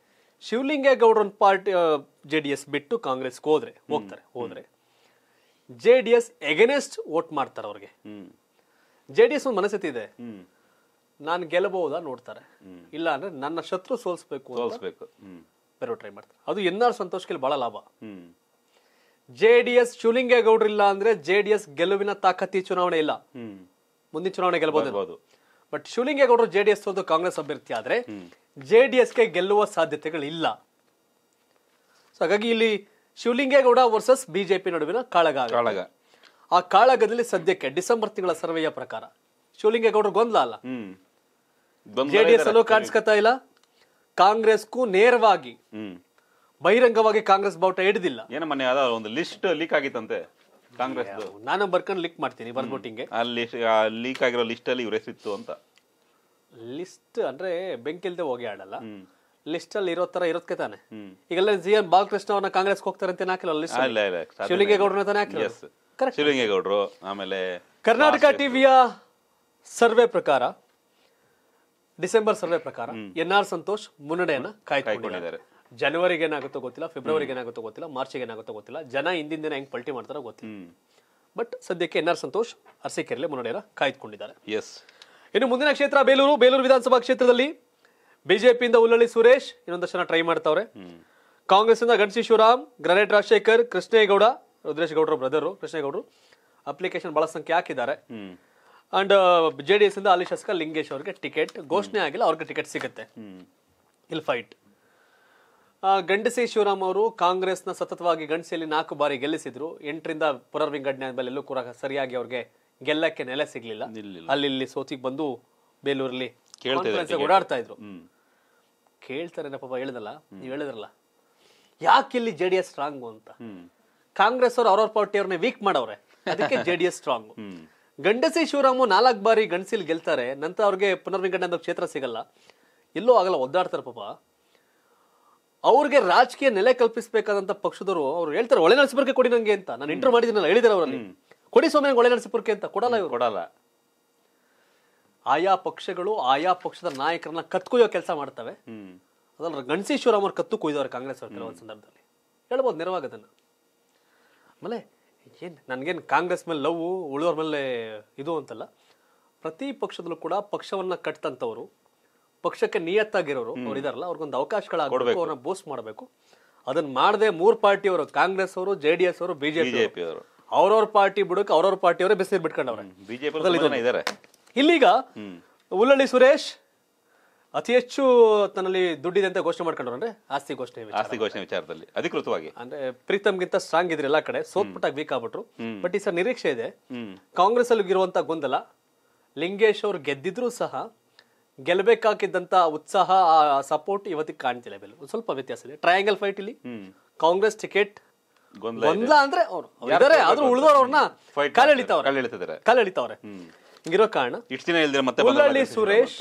ಅಂತಂದರೆ ಒಂದು ಪಾರ್ಟಿ ಜೆ ಡಿ ಎಸ್ ಬಿಟ್ಟು ಕಾಂಗ್ರೆಸ್ಗೆ ಹೋದ್ರೆ ಹೋಗ್ತಾರೆ ಹೋದ್ರೆ J D S against vote ಮಾಡ್ತಾರೆ ಅವ್ರಿಗೆ ಜೆ ಡಿ ಎಸ್ ಒಂದು ಇದೆ ನಾನು ಗೆಲ್ಲಬಹುದಾ ನೋಡ್ತಾರೆ ಇಲ್ಲ ಅಂದ್ರೆ ನನ್ನ ಶತ್ರು ಸೋಲ್ಸ್ಬೇಕು ಸೋಲ್ಸ್ಬೇಕು ಬೇರೆ ಟ್ರೈ ಮಾಡ್ತಾರೆ ಅದು ಎನ್ ಆರ್ ಬಹಳ ಲಾಭ ಜೆ ಡಿ ಎಸ್ ಇಲ್ಲ ಅಂದ್ರೆ ಜೆ ಡಿ ಎಸ್ ಗೆಲುವಿನ ತಾಕತ್ತಿ ಚುನಾವಣೆ ಇಲ್ಲ ಮುಂದಿನ ಚುನಾವಣೆ ಗೆಲ್ಲಬಹುದು ಬಟ್ ಶಿವಲಿಂಗೇಗೌಡರು ಜೆ ಡಿ ಎಸ್ ಕಾಂಗ್ರೆಸ್ ಅಭ್ಯರ್ಥಿ ಆದ್ರೆ ಜೆ ಡಿ ಎಸ್ಗೆ ಗೆಲ್ಲುವ ಸಾಧ್ಯತೆಗಳಿಲ್ಲ ಸೊ ಹಾಗಾಗಿ ಇಲ್ಲಿ ಶಿವಲಿಂಗೇಗೌಡ ವರ್ಸಸ್ ಬಿಜೆಪಿ ನಡುವಿನ ಕಾಳಗ ಕಾಳಗ ಆ ಕಾಳಗದಲ್ಲಿ ಸದ್ಯಕ್ಕೆ ಡಿಸೆಂಬರ್ ತಿಂಗಳ ಸರ್ವೆಯ ಪ್ರಕಾರ ಶಿವಲಿಂಗೇಗೌಡರು ಗೊಂದಲ ಅಲ್ಲ ಜೆಡಿಎಸ್ ಅಲ್ಲೂ ಕಾಣಿಸ್ಕೊತಾ ಇಲ್ಲ ಕಾಂಗ್ರೆಸ್ಗೂ ನೇರವಾಗಿ ಬಹಿರಂಗವಾಗಿ ಕಾಂಗ್ರೆಸ್ ಬಾವುಟ ಹಿಡಿದಿಲ್ಲ ಏನ ಮನೆ ಒಂದು ಲಿಸ್ಟ್ ಲೀಕ್ ಆಗಿತ್ತಂತೆ ಕಾಂಗ್ರೆಸ್ ನಾನು ಬರ್ಕೊಂಡು ಲೀಕ್ ಮಾಡ್ತೀನಿ ಬರ್ಬೋಟಿಂಗ್ ಅಲ್ಲಿ ಲೀಕ್ ಆಗಿರೋ ಲಿಸ್ಟ್ ಅಲ್ಲಿ ಇವರೇ ಸಿತ್ತು ಅಂತ ಲಿಸ್ಟ್ ಅಂದ್ರೆ ಇಲ್ದೆ ಹೋಗಿ ಆಡಲ್ಲ ಲಿಸ್ಟ್ ಅಲ್ಲಿ ಇರೋ ತರ ಇರೋದಕ್ಕೆ ತಾನೆ ಈಗೆಲ್ಲ ಜಿ ಎನ್ ಬಾಲಕೃಷ್ಣ ಅವ್ರನ್ನ ಕಾಂಗ್ರೆಸ್ ಹೋಗ್ತಾರೆ ಅಂತ ಹಾಕಿಲ್ಲ ಲಿಸ್ಟ್ ಆಮೇಲೆ ಕರ್ನಾಟಕ ಟಿವಿಯ ಸರ್ವೆ ಪ್ರಕಾರ ಡಿಸೆಂಬರ್ ಸರ್ವೆ ಪ್ರಕಾರ ಎನ್ ಆರ್ ಸಂತೋಷ್ ಮುನ್ನಡೆಯನ್ನ ಕಾಯ್ದುಕೊಂಡಿದ್ದಾರೆ ಜನವರಿಗೆ ಏನಾಗುತ್ತೋ ಗೊತ್ತಿಲ್ಲ ಫೆಬ್ರವರಿಗೆ ಏನಾಗುತ್ತೋ ಗೊತ್ತಿಲ್ಲ ಮಾರ್ಚ್ಗೆ ಏನಾಗುತ್ತೋ ಗೊತ್ತಿಲ್ಲ ಜನ ಹಿಂದಿನ ದಿನ ಹೆಂಗ್ ಪಲ್ಟಿ ಮಾಡ್ತಾರೋ ಗೊತ್ತಿಲ್ಲ ಬಟ್ ಸದ್ಯಕ್ಕೆ ಎನ್ ಆರ್ ಸಂತೋಷ್ ಅರಸೀಕೆರೆಯಲ್ಲಿ ಮುನ್ನಡೆಯನ್ನ ಕಾಯ್ದುಕೊಂಡಿದ್ದಾರೆ ಎಸ್ ಇನ್ನು ಮುಂದಿನ ಕ್ಷೇತ್ರ ಬೇಲೂರು ಬೇಲೂರು ವಿಧಾನಸಭಾ ಕ್ಷೇತ್ರದಲ್ಲಿ ಬಿಜೆಪಿಯಿಂದ ಉಲ್ಲಳ್ಳಿ ಸುರೇಶ್ ಇನ್ನೊಂದಷ್ಟು ಜನ ಟ್ರೈ ಮಾಡ್ತಾವ್ರೆ ಕಾಂಗ್ರೆಸ್ ಇಂದ ಗಣಶಿ ಶಿವರಾಮ್ ಗ್ರನೇಟ್ ರಾಜಶೇಖರ್ ಕೃಷ್ಣೇಗೌಡ ರುದ್ರೇಶ್ ಗೌಡರ ಬ್ರದರ್ ಕೃಷ್ಣೇಗೌಡರು ಅಪ್ಲಿಕೇಶನ್ ಬಹಳ ಸಂಖ್ಯೆ ಹಾಕಿದ್ದಾರೆ ಅಂಡ್ ಜೆ ಡಿ ಎಸ್ ಇಂದ ಅಲ್ಲಿ ಶಾಸಕ ಲಿಂಗೇಶ್ ಅವ್ರಿಗೆ ಟಿಕೆಟ್ ಘೋಷಣೆ ಆಗಿಲ್ಲ ಅವ್ರಿಗೆ ಟಿಕೆಟ್ ಸಿಗುತ್ತೆ ಇಲ್ಲಿ ಫೈಟ್ ಗಂಡಸಿ ಶಿವರಾಮ್ ಅವರು ಕಾಂಗ್ರೆಸ್ನ ಸತತವಾಗಿ ಗಂಡಸಿಯಲ್ಲಿ ನಾಲ್ಕು ಬಾರಿ ಗೆಲ್ಲಿಸಿದ್ರು ಎಂಟರಿಂದ ಪುನರ್ವಿಂಗಡಣೆ ಆದ್ಮೇಲೆ ಎಲ್ಲೂ ಕೂಡ ಸರಿಯಾಗಿ ಅವ್ರಿಗೆ ಗೆಲ್ಲಕ್ಕೆ ನೆಲೆ ಸಿಗ್ಲಿಲ್ಲ ಅಲ್ಲಿ ಇಲ್ಲಿ ಸೋತಿಗೆ ಬಂದು ಬೇಲೂರಲ್ಲಿ ಓಡಾಡ್ತಾ ಇದ್ರು ಕೇಳ್ತಾರೆ ಪಾಪ ಹೇಳಿದಲ್ಲ ನೀವು ಹೇಳಿದ್ರಲ್ಲ ಯಾಕೆ ಇಲ್ಲಿ ಜೆ ಡಿ ಎಸ್ ಸ್ಟ್ರಾಂಗು ಅಂತ ಕಾಂಗ್ರೆಸ್ ಅವರು ಪಾರ್ಟಿ ಅವ್ರನ್ನ ವೀಕ್ ಮಾಡವ್ರೆ ಅದಕ್ಕೆ J D S strong Gandasi Shivaramu ನಾಲ್ಕು ಬಾರಿ ಗಂಡಸಿಲ್ ಗೆಲ್ತಾರೆ ನಂತರ ಅವ್ರಿಗೆ ಪುನರ್ವಿಂಗಡ ಅಂತ ಕ್ಷೇತ್ರ ಸಿಗಲ್ಲ ಎಲ್ಲೋ ಆಗಲ್ಲ ಒದ್ದಾಡ್ತಾರೆ ಪಾಪ ಅವ್ರಿಗೆ ರಾಜಕೀಯ ನೆಲೆ ಕಲ್ಪಿಸಬೇಕಾದಂತ ಪಕ್ಷದವರು ಅವ್ರು ಹೇಳ್ತಾರೆ ಒಳ್ಳೆ ನರಸಿಂಹಕ್ಕೆ ಕೊಡಿ ನಂಗೆ ಅಂತ ನಾನು ಇಂಟರ್ ಮಾಡಿದ್ದೀನಲ್ಲ ಹೇಳಿದಾರೆ ಅವರಲ್ಲಿ ಕೊಡಿ ಸ್ವಾಮಿ ಒಳ್ಳೆ ಪುರ್ಕಿ ಅಂತ ಕೊಡಲ್ಲ ಇವ್ರು ಕೊಡಲ್ಲ ಆಯಾ ಪಕ್ಷಗಳು ಆಯಾ ಪಕ್ಷದ ನಾಯಕರನ್ನ ಕತ್ಕೊಯ್ಯೋ ಕೆಲಸ ಮಾಡ್ತವೆ ಅದಲ್ಲ ಗಣಸೇಶ್ವರ ಅವ್ರ ಕತ್ತು ಕೊಯ್ದವ್ರೆ ಕಾಂಗ್ರೆಸ್ ಅವ್ರ ಕೆಲವೊಂದು ಸಂದರ್ಭದಲ್ಲಿ ಹೇಳ್ಬೋದು ನೆರವಾಗದನ್ನು ಆಮೇಲೆ ಏನ್ ನನಗೇನು ಕಾಂಗ್ರೆಸ್ ಮೇಲೆ ಲವ್ ಉಳಿದವ್ರ ಮೇಲೆ ಇದು ಅಂತಲ್ಲ ಪ್ರತಿ ಪಕ್ಷದಲ್ಲೂ ಕೂಡ ಪಕ್ಷವನ್ನ ಕಟ್ಟಂತವರು ಪಕ್ಷಕ್ಕೆ ನಿಯತ್ತಾಗಿರೋರು ಅವ್ರು ಇದಾರಲ್ಲ ಅವ್ರಿಗೊಂದು ಅವಕಾಶಗಳ ಅವ್ರನ್ನ ಬೂಸ್ಟ್ ಮಾಡಬೇಕು ಅದನ್ನ ಮಾಡದೆ ಮೂರು ಪಾರ್ಟಿಯವರು ಕಾಂಗ್ರೆಸ್ ಅವರು ಜೆ ಡಿ ಎಸ್ ಅವರು ಬಿಜೆಪಿ ಅವರು ಅವ್ರವ್ರ ಪಾರ್ಟಿ ಬಿಡೋಕೆ ಅವ್ರವ್ರ ಪಾರ್ಟಿ ಅವರೇ ಬಿಸಿ ಬಿಟ್ಕೊಂಡವ್ರೆ ಬಿಜೆಪಿ ಇದ್ದಾರೆ ಇಲ್ಲೀಗ ಉಲ್ಲಳ್ಳಿ ಸುರೇಶ್ ಅತಿ ಹೆಚ್ಚು ತನ್ನಲ್ಲಿ ದುಡ್ಡಿದೆ ಅಂತ ಘೋಷಣೆ ಮಾಡ್ಕೊಂಡ್ರೆ ಆಸ್ತಿ ಘೋಷಣೆ ಆಸ್ತಿ ಘೋಷಣೆ ವಿಚಾರದಲ್ಲಿ ಅಧಿಕೃತವಾಗಿ ಅಂದ್ರೆ ಗಿಂತ ಸ್ಟ್ರಾಂಗ್ ಇದ್ರೆ ಎಲ್ಲಾ ಕಡೆ ಸೋತ್ಪಟ್ಟಾಗಿ ವೀಕ್ ಆಗ್ಬಿಟ್ರು ಬಟ್ ಈ ಸರ್ ನಿರೀಕ್ಷೆ ಇದೆ ಕಾಂಗ್ರೆಸ್ ಅಲ್ಲಿ ಇರುವಂತ ಗೊಂದಲ ಲಿಂಗೇಶ್ ಅವ್ರು ಗೆದ್ದಿದ್ರು ಸಹ ಗೆಲ್ಲಬೇಕಾಗಿದ್ದಂತ ಉತ್ಸಾಹ ಸಪೋರ್ಟ್ ಇವತ್ತಿಗೆ ಕಾಣ್ತಿಲ್ಲ ಸ್ವಲ್ಪ ವ್ಯತ್ಯಾಸ ಇದೆ ಟ್ರಯಾಂಗಲ್ ಫೈಟ್ ಇಲ್ಲಿ ಕಾಂಗ್ರೆಸ್ ಟಿಕೆಟ್ ಗೊಂದಲ ಅಂದ್ರೆ ಅವ್ರು ಇದಾರೆ ಆದ್ರೂ ಉಳಿದವ್ರವ್ರನ್ನ ಅವ್ರನ್ನ ಎಳಿತಾವ್ರೆ ಹಿಂಗಿರೋ ಕಾರಣ ಇಷ್ಟು ದಿನ ಇಲ್ದಿರ ಮತ್ತೆ ಹುಲ್ಲಳ್ಳಿ ಸುರೇಶ್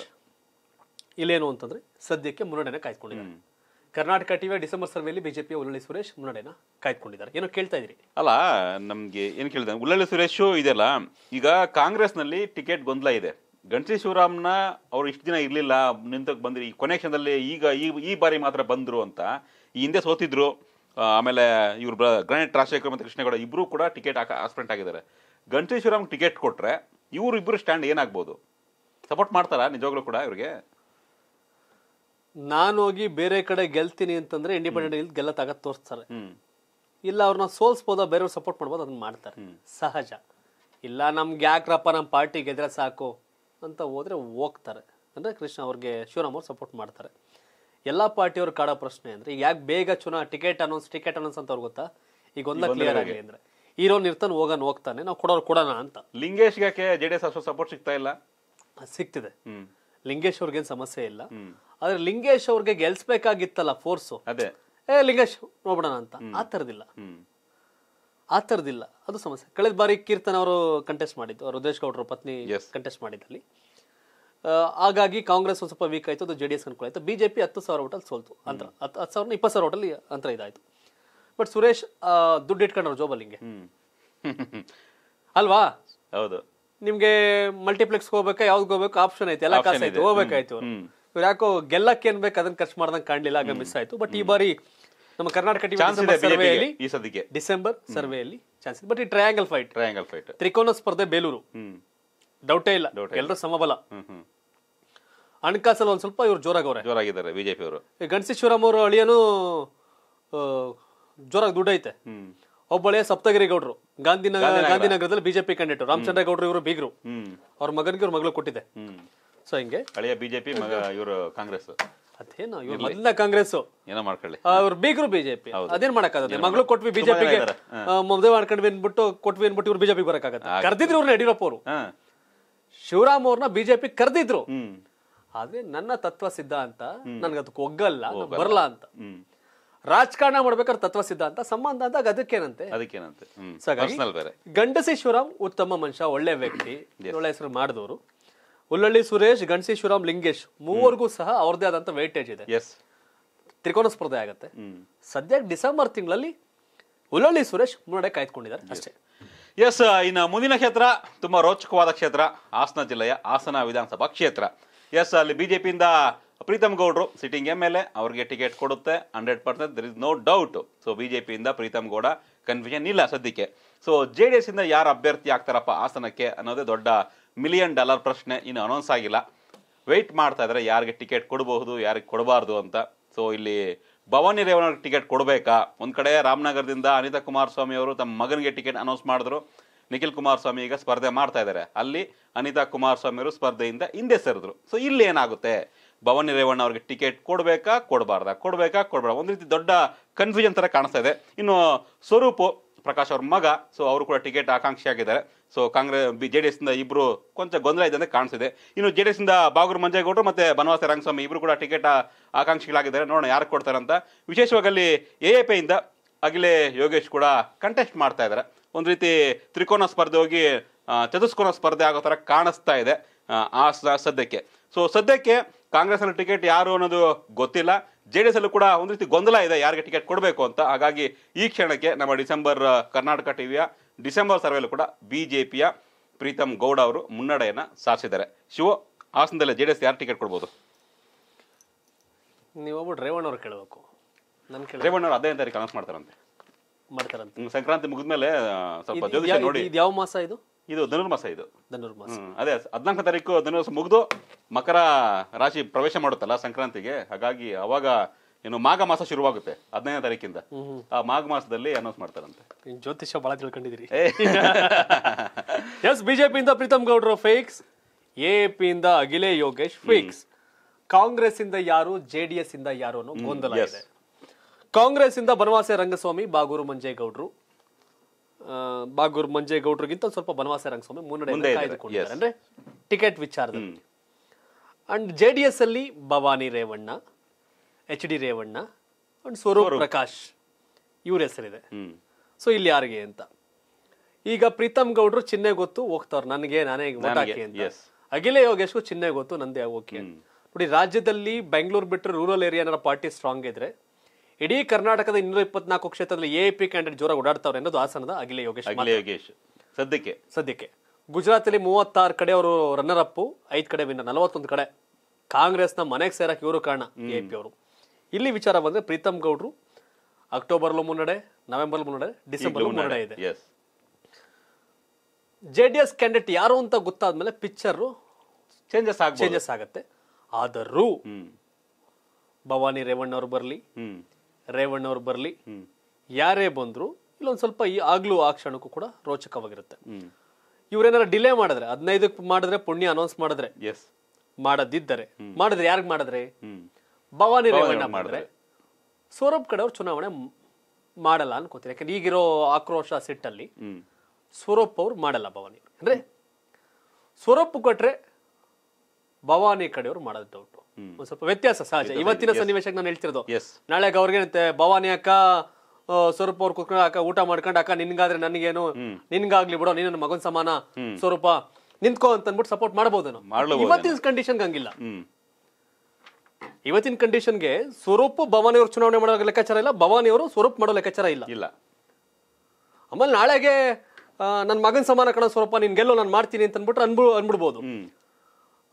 ಇಲ್ಲೇನು ಅಂತಂದ್ರೆ ಸದ್ಯಕ್ಕೆ ಮುನ್ನಡೆನ ಕಾಯ್ದುಕೊಂಡಿದ್ದಾರೆ ಕರ್ನಾಟಕ ಟಿವಿ ಡಿಸೆಂಬರ್ ಸರ್ವೆಯಲ್ಲಿ ಬಿಜೆಪಿಯ ಉಲ್ಲಳ್ಳಿ ಸುರೇಶ್ ಮುನ್ನಡೆನ ಕಾಯ್ದುಕೊಂಡಿದ್ದಾರೆ ಏನೋ ಕೇಳ್ತಾ ಇದ್ರಿ ಅಲ್ಲ ನಮ್ಗೆ ಏನ್ ಕೇಳಿದ ಉಲ್ಲಳ್ಳಿ ಸುರೇಶು ಇದೆಲ್ಲ ಈಗ ಕಾಂಗ್ರೆಸ್ ನಲ್ಲಿ ಟಿಕೆಟ್ ಗೊಂದಲ ಇದೆ ಗಣಸಿ ಶಿವರಾಮ್ನ ಅವ್ರು ಇಷ್ಟು ದಿನ ಇರ್ಲಿಲ್ಲ ನಿಂತಕ್ಕೆ ಬಂದ್ರಿ ಈ ಕೊನೆ ಕ್ಷಣದಲ್ಲಿ ಈಗ ಈ ಈ ಬಾರಿ ಮಾತ್ರ ಬಂದ್ರು ಅಂತ ಈ ಹಿಂದೆ ಸೋತಿದ್ರು ಆಮೇಲೆ ಇವ್ರ ಬ್ರ ಗ್ರಾನೇಟ್ ರಾಜಶೇಖರ್ ಮತ್ತು ಕೃಷ್ಣೇಗೌಡ ಇಬ್ಬರು ಕೂಡ ಟಿಕೆಟ್ ಹಾಕ ಆಸ್ಪೆಂಟ್ ಆಗಿದ್ದಾರೆ ಗಂಟೇಶ್ವರಂಗೆ ಟಿಕೆಟ್ ಕೊಟ್ಟರೆ ಇವರು ಇಬ್ಬರು ಸ್ಟ್ಯಾಂಡ್ ಏನಾಗ್ಬೋದು ಸಪೋರ್ಟ್ ಮಾಡ್ತಾರಾ ನಿಜವಾಗ್ಲೂ ಕೂಡ ಇವರಿಗೆ ನಾನು ಹೋಗಿ ಬೇರೆ ಕಡೆ ಗೆಲ್ತೀನಿ ಅಂತಂದ್ರೆ ಇಂಡಿಪೆಂಡೆಂಟ್ ಇಲ್ಲಿ ಗೆಲ್ಲತ್ತಾಗ ತೋರಿಸ್ತಾರೆ ಇಲ್ಲ ಅವ್ರನ್ನ ಸೋಲ್ಸ್ಬೋದ ಬೇರೆಯವ್ರು ಸಪೋರ್ಟ್ ಮಾಡ್ಬೋದು ಅದನ್ನ ಮಾಡ್ತಾರೆ ಸಹಜ ಇಲ್ಲ ನಮ್ಗೆ ಯಾಕ್ರಪ್ಪ ನಮ್ಮ ಪಾರ್ಟಿ ಗೆದ್ರೆ ಸಾಕು ಅಂತ ಹೋದ್ರೆ ಹೋಗ್ತಾರೆ ಅಂದರೆ ಕೃಷ್ಣ ಅವ್ರಿಗೆ ಶಿವರಾಮ್ ಅವ್ರು ಸಪೋರ್ಟ್ ಮಾಡ್ತಾರೆ ಎಲ್ಲ ಪಾರ್ಟಿಯವರು ಕಾಡೋ ಪ್ರಶ್ನೆ ಅಂದ್ರೆ ಈಗ ಯಾಕೆ ಬೇಗ ಚುನಾವ ಟಿಕೆಟ್ ಅನೌನ್ಸ್ ಟಿಕೆಟ್ ಅನೌನ್ಸ್ ಅಂತ ಅವ್ರು ಗೊತ್ತಾ ಈಗ ಒಂದ್ ಕ್ಲಿಯರ್ ಆಗಿ ಅಂದ್ರೆ ಹೀರೋನ್ ಇರ್ತಾನೆ ಹೋಗೋಣ ಹೋಗ್ತಾನೆ ನಾವು ಕೊಡೋರು ಕೊಡೋಣ ಅಂತ ಲಿಂಗೇಶ್ ಯಾಕೆ ಜೆ ಡಿ ಎಸ್ ಅಷ್ಟು ಸಪೋರ್ಟ್ ಸಿಗ್ತಾ ಇಲ್ಲ ಸಿಗ್ತಿದೆ ಲಿಂಗೇಶ್ ಅವ್ರಿಗೇನು ಸಮಸ್ಯೆ ಇಲ್ಲ ಆದ್ರೆ ಲಿಂಗೇಶ್ ಅವ್ರಿಗೆ ಗೆಲ್ಸ್ಬೇಕಾಗಿತ್ತಲ್ಲ ಫೋರ್ಸು ಅದೇ ಏ ಲಿಂಗೇಶ್ ನೋಡೋಣ ಅಂತ ಆ ತರದಿಲ್ಲ ಆ ತರದಿಲ್ಲ ಅದು ಸಮಸ್ಯೆ ಕಳೆದ ಬಾರಿ ಕೀರ್ತನ್ ಅವರು ಕಂಟೆಸ್ಟ್ ಮಾಡಿದ್ದು ರುದೇಶ್ ಗೌಡ್ರ ಪತ್ನಿ ಕಂಟೆಸ್ಟ್ ಮಾಡಿದ್ದಲ್ಲಿ ಹಾಗಾಗಿ ಕಾಂಗ್ರೆಸ್ ಸ್ವಲ್ಪ ವೀಕ್ ಆಯಿತು ಅದು ಜೆ ಡಿ ಎಸ್ ಅನ್ಕೊಳ್ಳಾಯ್ತು ಬಿ ಜೆ ಪಿ ಹತ್ತು ಸಾವಿರ ಓಟಲ್ಲಿ ಸೋಲ್ತು ಅಂತರ ಹತ್ತು ಹತ್ತು ಸಾವಿರ ಇಪ್ಪತ್ತು ಸಾವಿರ ಓಟಲ್ಲಿ ಅಂತರ ಇದಾಯಿತು ಬಟ್ ಸುರೇಶ್ ದುಡ್ಡು ಇಟ್ಕೊಂಡ್ರು ಜೋಬಲ್ಲಿ ಹಿಂಗೆ ಅಲ್ವಾ ಹೌದು ನಿಮಗೆ ಮಲ್ಟಿಪ್ಲೆಕ್ಸ್ ಹೋಗ್ಬೇಕಾ ಯಾವ್ದು ಹೋಗ್ಬೇಕು ಆಪ್ಷನ್ ಐತೆ ಎಲ್ಲ ಕಾಸಾಯ್ತು ಹೋಗ್ಬೇಕಾಯ್ತು ಇವ್ರು ಯಾಕೋ ಗೆಲ್ಲಕ್ಕೆ ಏನ್ ಬೇಕು ಅದನ್ನ ಖರ್ಚು ಮಾಡ್ದಂಗೆ ಕಾಣಲಿಲ್ಲ ಆಗ ಮಿಸ್ ಆಯ್ತು ಬಟ್ ಈ ಬಾರಿ ನಮ್ಮ ಕರ್ನಾಟಕ ಸರ್ವೆಯಲ್ಲಿ ಈ ಸದ್ಯಕ್ಕೆ ಡಿಸೆಂಬರ್ ಸರ್ವೆಯಲ್ಲಿ ಚಾನ್ಸ್ ಬಟ್ ಈ ಟ್ರಯಾಂಗಲ್ ಫೈಟ್ ಟ್ರಯಾಂಗಲ್ ಫೈಟ್ ತ್ರಿಕೋನ ಸ್ಪರ್ಧೆ ಬೇಲೂರು ಡೌಟೇ ಇಲ್ಲ ಎಲ್ಲರೂ ಸಮಬಲ ಹಣಕಾಸಲ್ಲಿ ಒಂದ್ ಸ್ವಲ್ಪ ಇವ್ರು ಜೋರಾಗವ್ರೆ ಜೋರಾಗಿದ್ದಾರೆ ಬಿಜೆಪಿ ಅವರು ಗಣಸೇಶ್ವರಂ ಅವರು ಅಳಿಯನು ಜೋರಾಗಿ ದುಡ್ಡೈತೆ ಒಬ್ಬಳೆ ಸಪ್ತಗಿರಿ ಗೌಡರು ಗಾಂಧಿನಗರ ಗಾಂಧಿನಗರದಲ್ಲಿ ಬಿಜೆಪಿ ಕ್ಯಾಂಡಿಡೇಟ್ ರಾಮಚಂದ್ರ ಗೌಡ್ರು ಇವರು ಬೀಗರು ಅವ್ರ ಮಗನಿಗೆ ಇವ್ರ ಮಗಳು ಕೊಟ್ಟಿದೆ ಸೊ ಹಿಂಗೆ ಹಳೆಯ ಬಿಜೆಪಿ ಇವರು ಕಾಂಗ್ರೆಸ್ ಅದೇನು ಇವ್ರು ಮೊದಲ ಕಾಂಗ್ರೆಸ್ ಏನೋ ಮಾಡ್ಕೊಳ್ಳಿ ಅವ್ರು ಬೀಗರು ಬಿಜೆಪಿ ಅದೇನ್ ಮಾಡಕ್ಕಾಗತ್ತೆ ಮಗಳು ಕೊಟ್ವಿ ಬಿಜೆಪಿಗೆ ಮದುವೆ ಮಾಡ್ಕೊಂಡ್ವಿ ಅನ್ಬಿಟ್ಟು ಕೊಟ್ವಿ ಅನ್ಬಿಟ್ಟು ಇವ್ರು ಬಿಜೆಪಿಗೆ ಬರಕ್ಕಾಗತ್ತೆ ಕರೆದಿದ್ರು ಇವ್ರನ್ನ ಯಡಿಯೂರಪ್ಪ ಅವರು ಶಿವರಾಮ್ ಅವ್ರನ್ನ ಬಿಜೆಪಿ ಕರೆದಿದ್ರು ಆದ್ರೆ ನನ್ನ ತತ್ವ ಸಿದ್ಧ ಅಂತ ಅದಕ್ಕೆ ಒಗ್ಗಲ್ಲ ಬರಲ್ಲ ಅಂತ ರಾಜಕಾರಣ ಮಾಡ್ಬೇಕಾದ್ರೆ ತತ್ವ ಸಿದ್ಧ ಅಂತ ಸಂಬಂಧ ಅಂತ ಅದಕ್ಕೇನಂತೆ ಅದಕ್ಕೇನಂತೆ ಗಂಡಸಿ ಶಿವರಾಮ್ ಉತ್ತಮ ಮನುಷ್ಯ ಒಳ್ಳೆ ವ್ಯಕ್ತಿ ಒಳ್ಳೆ ಹೆಸರು ಮಾಡಿದವರು ಹುಲ್ಲಳ್ಳಿ ಸುರೇಶ್ ಗಂಡಸಿ ಶಿವರಾಮ್ ಲಿಂಗೇಶ್ ಮೂವರ್ಗೂ ಸಹ ಅವ್ರದೇ ಆದಂತ ವೈಟೇಜ್ ಇದೆ ತ್ರಿಕೋನ ಸ್ಪರ್ಧೆ ಆಗತ್ತೆ ಸದ್ಯ ಡಿಸೆಂಬರ್ ತಿಂಗಳಲ್ಲಿ ಉಲ್ಲಳ್ಳಿ ಸುರೇಶ್ ಮುನ್ನಡೆ ಕಾಯ್ದುಕೊಂಡಿದ್ದಾರೆ ಅಷ್ಟೇ ಎಸ್ ಇನ್ನು ಮುಂದಿನ ಕ್ಷೇತ್ರ ತುಂಬ ರೋಚಕವಾದ ಕ್ಷೇತ್ರ ಹಾಸನ ಜಿಲ್ಲೆಯ ಹಾಸನ ವಿಧಾನಸಭಾ ಕ್ಷೇತ್ರ ಎಸ್ ಅಲ್ಲಿ ಬಿ ಜೆ ಪಿಯಿಂದ ಪ್ರೀತಮ್ ಗೌಡ್ರು ಸಿಟ್ಟಿಂಗ್ ಎಮ್ ಎಲ್ ಎ ಅವ್ರಿಗೆ ಟಿಕೆಟ್ ಕೊಡುತ್ತೆ hundred percent there is no doubt so B J ಪಿಯಿಂದ ಪ್ರೀತಮ್ ಗೌಡ ಕನ್ಫ್ಯೂಷನ್ ಇಲ್ಲ ಸದ್ಯಕ್ಕೆ ಸೊ ಜೆ ಡಿ ಇಂದ ಯಾರು ಅಭ್ಯರ್ಥಿ ಆಗ್ತಾರಪ್ಪ ಹಾಸನಕ್ಕೆ ಅನ್ನೋದೇ ದೊಡ್ಡ ಮಿಲಿಯನ್ ಡಾಲರ್ ಪ್ರಶ್ನೆ ಇನ್ನು ಅನೌನ್ಸ್ ಆಗಿಲ್ಲ ವೆಯ್ಟ್ ಮಾಡ್ತಾ ಇದ್ದಾರೆ ಯಾರಿಗೆ ಟಿಕೆಟ್ ಕೊಡಬಹುದು ಯಾರಿಗೆ ಕೊಡಬಾರ್ದು ಅಂತ ಸೊ ಇಲ್ಲಿ ಭವಾನಿ ರೇವಣ್ಣ ಟಿಕೆಟ್ ಕೊಡಬೇಕಾ ಒಂದು ಕಡೆ ರಾಮನಗರದಿಂದ ಅನಿತಾ ಕುಮಾರಸ್ವಾಮಿ ಅವರು ತಮ್ಮ ಮಗನಿಗೆ ಟಿಕೆಟ್ ಅನೌನ್ಸ್ ಮಾಡಿದ್ರು ನಿಖಿಲ್ ಕುಮಾರಸ್ವಾಮಿ ಈಗ ಸ್ಪರ್ಧೆ ಮಾಡ್ತಾ ಇದ್ದಾರೆ ಅಲ್ಲಿ ಅನಿತಾ ಕುಮಾರಸ್ವಾಮಿ ಅವರು ಸ್ಪರ್ಧೆಯಿಂದ ಹಿಂದೆ ಸರಿದ್ರು ಸೊ ಇಲ್ಲಿ ಏನಾಗುತ್ತೆ ಭವಾನಿ ರೇವಣ್ಣ ಅವ್ರಿಗೆ ಟಿಕೆಟ್ ಕೊಡಬೇಕಾ ಕೊಡಬಾರ್ದಾ ಕೊಡಬೇಕಾ ಕೊಡಬಾರ್ದು ಒಂದು ರೀತಿ ದೊಡ್ಡ ಕನ್ಫ್ಯೂಷನ್ ಥರ ಕಾಣಿಸ್ತಾ ಇದೆ ಇನ್ನು ಸ್ವರೂಪು ಪ್ರಕಾಶ್ ಅವ್ರ ಮಗ ಸೊ ಅವರು ಕೂಡ ಟಿಕೆಟ್ ಆಕಾಂಕ್ಷಿ ಆಗಿದ್ದಾರೆ so Congress B J D ಎಸ್ನಿಂದ ಇಬ್ಬರು ಕೊಂಚ ಗೊಂದಲ ಇದೆ ಅಂತ ಕಾಣಿಸಿದೆ ಇನ್ನು ಜೆ ಡಿ ಎಸ್ನಿಂದ ಬಾಗೂರು ಮಂಜೇಗೌಡರು ಮತ್ತು ಬನವಾಸ ರಂಗಸ್ವಾಮಿ ಇಬ್ಬರು ಕೂಡ ಟಿಕೆಟ್ ಆಕಾಂಕ್ಷಿಗಳಾಗಿದ್ದಾರೆ ನೋಡೋಣ ಯಾರು ಕೊಡ್ತಾರೆ ಅಂತ ವಿಶೇಷವಾಗಿ ಅಲ್ಲಿ ಎ ಎ ಪಿಯಿಂದ ಅಗಿಲೇ ಯೋಗೇಶ್ ಕೂಡ ಕಂಟೆಸ್ಟ್ ಮಾಡ್ತಾ ಇದ್ದಾರೆ ಒಂದು ರೀತಿ ತ್ರಿಕೋನ ಸ್ಪರ್ಧೆ ಹೋಗಿ ಚತುಷ್ಕೋನ ಸ್ಪರ್ಧೆ ಆಗೋ ಥರ ಕಾಣಿಸ್ತಾ ಇದೆ ಆ ಸದ್ಯಕ್ಕೆ ಸೊ ಸದ್ಯಕ್ಕೆ ಕಾಂಗ್ರೆಸ್ನಲ್ಲಿ ಟಿಕೆಟ್ ಯಾರು ಅನ್ನೋದು ಗೊತ್ತಿಲ್ಲ ಜೆ ಡಿ ಎಸ್ ಅಲ್ಲೂ ಕೂಡ ಒಂದು ರೀತಿ ಗೊಂದಲ ಇದೆ ಯಾರಿಗೆ ಟಿಕೆಟ್ ಕೊಡಬೇಕು ಅಂತ ಹಾಗಾಗಿ ಈ ಕ್ಷಣಕ್ಕೆ ನಮ್ಮ ಡಿಸೆಂಬರ್ ಕರ್ನಾಟಕ ಟಿವಿಯ ಡಿಸೆಂಬರ್ ಸರ್ವೆಯಲ್ಲೂ ಕೂಡ ಬಿ ಜೆ ಪಿಯ ಪ್ರೀತಮ್ ಗೌಡ ಅವರು ಮುನ್ನಡೆಯನ್ನು ಸಾಧಿಸಿದ್ದಾರೆ ಶಿವ ಹಾಸನದಲ್ಲಿ ಜೆ ಡಿ ಎಸ್ ಯಾರು ಟಿಕೆಟ್ ಕೊಡ್ಬೋದು ನೀವು ಹೋಗ್ಬಿಟ್ಟು ರೇವಣ್ಣವ್ರು ಕೇಳಬೇಕು ನನ್ನ ಕೇಳಿ ರೇವಣ್ಣವ್ರು ಅದೇ ತಾರೀಕು ಅನೌನ್ಸ್ ಮಾಡ್ತಾರಂತೆ ಮಾಡ್ತಾರಂತೆ ಸಂಕ್ರಾಂತಿ ಸಂಕ್ರಾಂತಿ ಮುಗಿದ್ಮೇಲೆ ಸ್ವಲ್ಪ ಜ್ಯೋತಿಷ್ಯ ನೋಡಿ ಇದು ಯಾವ ಮಾಸ ಇದು ಇದು ಧನುರ್ಮಾಸ ಇದು ಧನುರ್ಮಾಸ ಅದೇ ಹದಿನಾಲ್ಕನೇ ತಾರೀಕು ಧನುರ್ಮಾಸ ಮುಗಿದು ಮಕರ ರಾಶಿ ಪ್ರವೇಶ ಮಾಡುತ್ತಲ್ಲ ಸಂಕ್ರಾಂತಿಗೆ ಹಾಗಾಗಿ ಅವಾಗ ಏನು ಮಾಘ ಮಾಸ ಶುರುವಾಗುತ್ತೆ ಹದಿನೈದನೇ ತಾರೀಕಿಂದ ಆ ಮಾಘ ಮಾಸದಲ್ಲಿ ಅನೌನ್ಸ್ ಮಾಡ್ತಾರಂತೆ ಜ್ಯೋತಿಷ್ಯ ಬಹಳ ತಿಳ್ಕೊಂಡಿದ್ದೀರಿ ಎಸ್ ಬಿಜೆಪಿಯಿಂದ ಪ್ರೀತಮ್ ಗೌಡ್ರು ಫೇಕ್ಸ್ ಎ ಪಿಯಿಂದ ಅಖಿಲೇ ಯೋಗೇಶ್ ಫೇಕ್ಸ್ ಕಾಂಗ್ರೆಸ್ ಇಂದ ಯಾರು ಜೆ ಡಿ ಎಸ್ ಇಂದ ಯಾರು ಅನ್ನೋ ಗೊಂದಲ ಇದೆ ಕಾಂಗ್ರೆಸ್ ಇಂದ ಬನವಾಸೆ ರಂಗಸ್ವಾಮಿ ಬಾಗೂರು ಮಂಜೇಗೌಡರು ಬಾಗೂರು ಮಂಜೇಗೌಡರಿಗಿಂತ ಸ್ವಲ್ಪ ಬನವಾಸೆ ರಂಗಸ್ವಾಮಿ ಮುನ್ನಡೆ ಕಾಯ್ದುಕೊಂಡಿದ್ದಾರೆ ಅಂದ್ರೆ ಟಿಕೆಟ್ ವಿಚಾರದಲ್ಲಿ ಅಂಡ್ ಜೆ ಡಿ ಎಸ್ ಅಲ್ಲಿ Bhavani Revanna H D Revanna and Swaroop Prakash ಇವ್ರ ಹೆಸರಿದೆ ಸೊ ಇಲ್ಲಿ ಯಾರಿಗೆ ಅಂತ ಈಗ ಪ್ರೀತಮ್ ಗೌಡ್ರು ಚಿನ್ನೆ ಗೊತ್ತು ಹೋಗ್ತಾವ್ರು ನನಗೆ ನಾನೇ ಹಾಕಿ ಅಂತ ಅಖಿಲ ಯೋಗೇಶ್ಗೂ ಚಿನ್ನೆ ಗೊತ್ತು ನಂದೇ ಓಕೆ ನೋಡಿ ರಾಜ್ಯದಲ್ಲಿ ಬೆಂಗಳೂರು ಬಿಟ್ಟರೆ ರೂರಲ್ ಏರಿಯಾನ ಪಾರ್ಟಿ ಸ್ಟ್ರಾಂಗ್ ಇದ್ರೆ ಇಡೀ ಕರ್ನಾಟಕದ ಇನ್ನೂರ ಇಪ್ಪತ್ನಾಲ್ಕು ಕ್ಷೇತ್ರದಲ್ಲಿ ಎ ಪಿ ಕ್ಯಾಂಡಿಡೇಟ್ ಜೋರಾಗಿ ಓಡಾಡ್ತಾವ್ರೆ ಅನ್ನೋದು ಆಸನದ ಅಖಿಲ ಯೋಗೇಶ್ ಯೋಗೇಶ್ ಸದ್ಯಕ್ಕೆ ಸದ್ಯಕ್ಕೆ ಗುಜರಾತ್ ಅಲ್ಲಿ ಮೂವತ್ತಾರು ಕಡೆ ಅವರು ರನ್ನರ್ ಅಪ್ ಐದು ಕಡೆ ವಿನ್ನರ್ ನಲವತ್ತೊಂದು ಕಡೆ ಕಾಂಗ್ರೆಸ್ನ ಮನೆಗೆ ಸೇರಕ್ಕೆ ಇವರು ಕಾರಣ ಎ ಪಿ ಅವರು ಇಲ್ಲಿ ವಿಚಾರ ಬಂದ್ರೆ ಪ್ರೀತಮ್ ಗೌಡ್ರು ಅಕ್ಟೋಬರ್ ಮುನ್ನಡೆ ನವೆಂಬರ್ ಮುನ್ನಡೆ ಡಿಸೆಂಬರ್ ಮುನ್ನಡೆ ಇದೆ ಜೆ ಡಿ ಎಸ್ ಕ್ಯಾಂಡಿಡೇಟ್ ಯಾರು ಅಂತ ಗೊತ್ತಾದ್ಮೇಲೆ ಪಿಕ್ಚರ್ ಚೇಂಜಸ್ ಚೇಂಜಸ್ ಆಗುತ್ತೆ ಆದರೂ ಭವಾನಿ ಅವ್ರು ಬರಲಿ ರೇವಣ್ಣವ್ರು ಬರಲಿ ಯಾರೇ ಬಂದ್ರು ಇಲ್ಲೊಂದು ಸ್ವಲ್ಪ ಈ ಆಗ್ಲೂ ಆ ಕ್ಷಣಕ್ಕೂ ಕೂಡ ರೋಚಕವಾಗಿರುತ್ತೆ ಇವ್ರೇನಾರ ಡಿಲೇ ಮಾಡಿದ್ರೆ ಹದಿನೈದಕ್ಕೆ ಮಾಡಿದ್ರೆ ಪುಣ್ಯ ಅನೌನ್ಸ್ ಮಾಡಿದ್ರೆ ಎಸ್ ಮಾಡದಿದ್ದರೆ ಮಾಡಿದ್ರೆ ಯಾರಿಗೆ ಮಾಡಿದ್ರೆ ಭವಾನಿ ರೇವಣ್ಣ ಮಾಡಿದ್ರೆ ಸೌರಭ್ ಕಡೆಯವ್ರು ಚುನಾವಣೆ ಮಾಡಲ್ಲ ಅನ್ಕೋತೀನಿ ಯಾಕಂದ್ರೆ ಈಗಿರೋ ಆಕ್ರೋಶ ಸಿಟ್ಟಲ್ಲಿ ಸೌರಭ್ ಅವ್ರು ಮಾಡಲ್ಲ ಭವಾನಿ ಅಂದ್ರೆ ಸೌರಭ್ ಕೊಟ್ರೆ ಭವಾನಿ ಕಡೆಯವ್ರು ಮಾಡೋದು ಡೌಟ್ ಒಂದ್ ಸ್ವಲ್ಪ ವ್ಯತ್ಯಾಸ ಸಹಜ ಇವತ್ತಿನ ಸನ್ನಿವೇಶಕ್ಕೆ ನಾನು ಹೇಳ್ತಿರೋದು ನಾಳೆ ಅವ್ರಿಗೇನಂತೆ ಭವಾನಿ ಅಕ್ಕ ಸ್ವರೂಪ ಅವ್ರು ಕುತ್ಕೊಂಡು ಅಕ್ಕ ಊಟ ಮಾಡ್ಕೊಂಡು ಅಕ್ಕ ನಿನ್ಗಾದ್ರೆ ನನಗೇನು ನಿನ್ಗಾಗ್ಲಿ ಬಿಡೋ ನೀನು ಮಗನ್ ಸಮಾನ ಸ್ವರೂಪ ನಿಂತ್ಕೋ ಅಂತ ಅಂದ್ಬಿಟ್ಟು ಸಪೋರ್ಟ್ ಮಾಡಬಹುದು ಇವತ್ತಿನ ಕಂಡೀಷನ್ ಹಂಗಿಲ್ಲ ಇವತ್ತಿನ ಕಂಡೀಷನ್ಗೆ ಸ್ವರೂಪ್ ಭವಾನಿಯವರು ಚುನಾವಣೆ ಮಾಡೋ ಲೆಕ್ಕಾಚಾರ ಇಲ್ಲ ಭವಾನಿಯವರು ಸ್ವರೂಪ್ ಮಾಡೋ ಲೆಕ್ಕಾಚಾರ ಇಲ್ಲ ಇಲ್ಲ ಆಮೇಲೆ ನಾಳೆಗೆ ನನ್ನ ಮಗನ ಸಮಾನ ಕಣ ಸ್ವರೂಪ ನಿನ್ ಗೆಲ್ಲೋ ನಾನು ಮಾಡ್ತೀನಿ ಅಂತ ಅಂದ್ಬಿಟ್ರೆ ಅನ್ಬಿ ಅನ್ಬಿಡ್ಬೋದು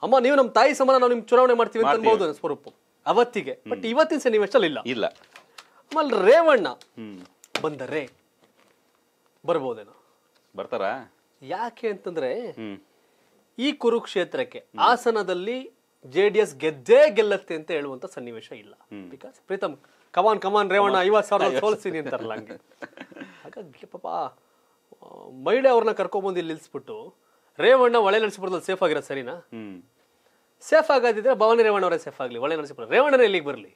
ಅಮ್ಮ ನೀವು ನಮ್ಮ ತಾಯಿ ಸಮಾನ ನಾವು ನಿಮ್ಗೆ ಚುನಾವಣೆ ಮಾಡ್ತೀವಿ ಅಂತ ಅನ್ಬೋದು ಸ್ವರೂಪ ಅವತ್ತಿಗೆ ಬಟ್ ಇವತ್ತಿನ ಸನ್ನಿವೇಶದಲ್ಲಿ ಇಲ್ಲ ಇಲ್ಲ ಆಮೇಲೆ ರೇವಣ್ಣ ಬಂದರೆ ಬರ್ಬೋದೇನೋ ಬರ್ತಾರಾ ಯಾಕೆ ಅಂತಂದ್ರೆ ಈ ಕುರುಕ್ಷೇತ್ರಕ್ಕೆ ಆಸನದಲ್ಲಿ ಜೆ ಡಿ ಎಸ್ ಗೆದ್ದೇ ಗೆಲ್ಲತ್ತೆ ಅಂತ ಹೇಳುವಂತ ಸನ್ನಿವೇಶ ಇಲ್ಲ because Preetham come on come on Revanna ಐವತ್ತು ಸಾವಿರ ಸೋಲಿಸ್ತೀನಿ ಅಂತಾರಲ್ಲ ಹಂಗೆ ಹಾಗಾಗಿ ಪಾಪ ಮಹಿಳೆ ಅವ್ರನ್ನ ಕರ್ಕೊಂಬಂದು ಇಲ್ಲಿ ನಿಲ್ಸ್ಬಿಟ್ಟು ರೇವಣ್ಣ ಒಳೆ ನಡೆಸಿಬಿಡ್ದಲ್ಲಿ ಸೇಫ್ ಆಗಿರೋದು ಸರಿನಾ ಸೇಫ್ ಆಗದಿದ್ರೆ ಭವಾನಿ ರೇವಣ್ಣ ಅವರೇ ಸೇಫ್ ಆಗಲಿ ಒಳೆ ನರಸೀಪುರ ರೇವಣ್ಣನೇ ಇಲ್ಲಿಗೆ ಬರಲಿ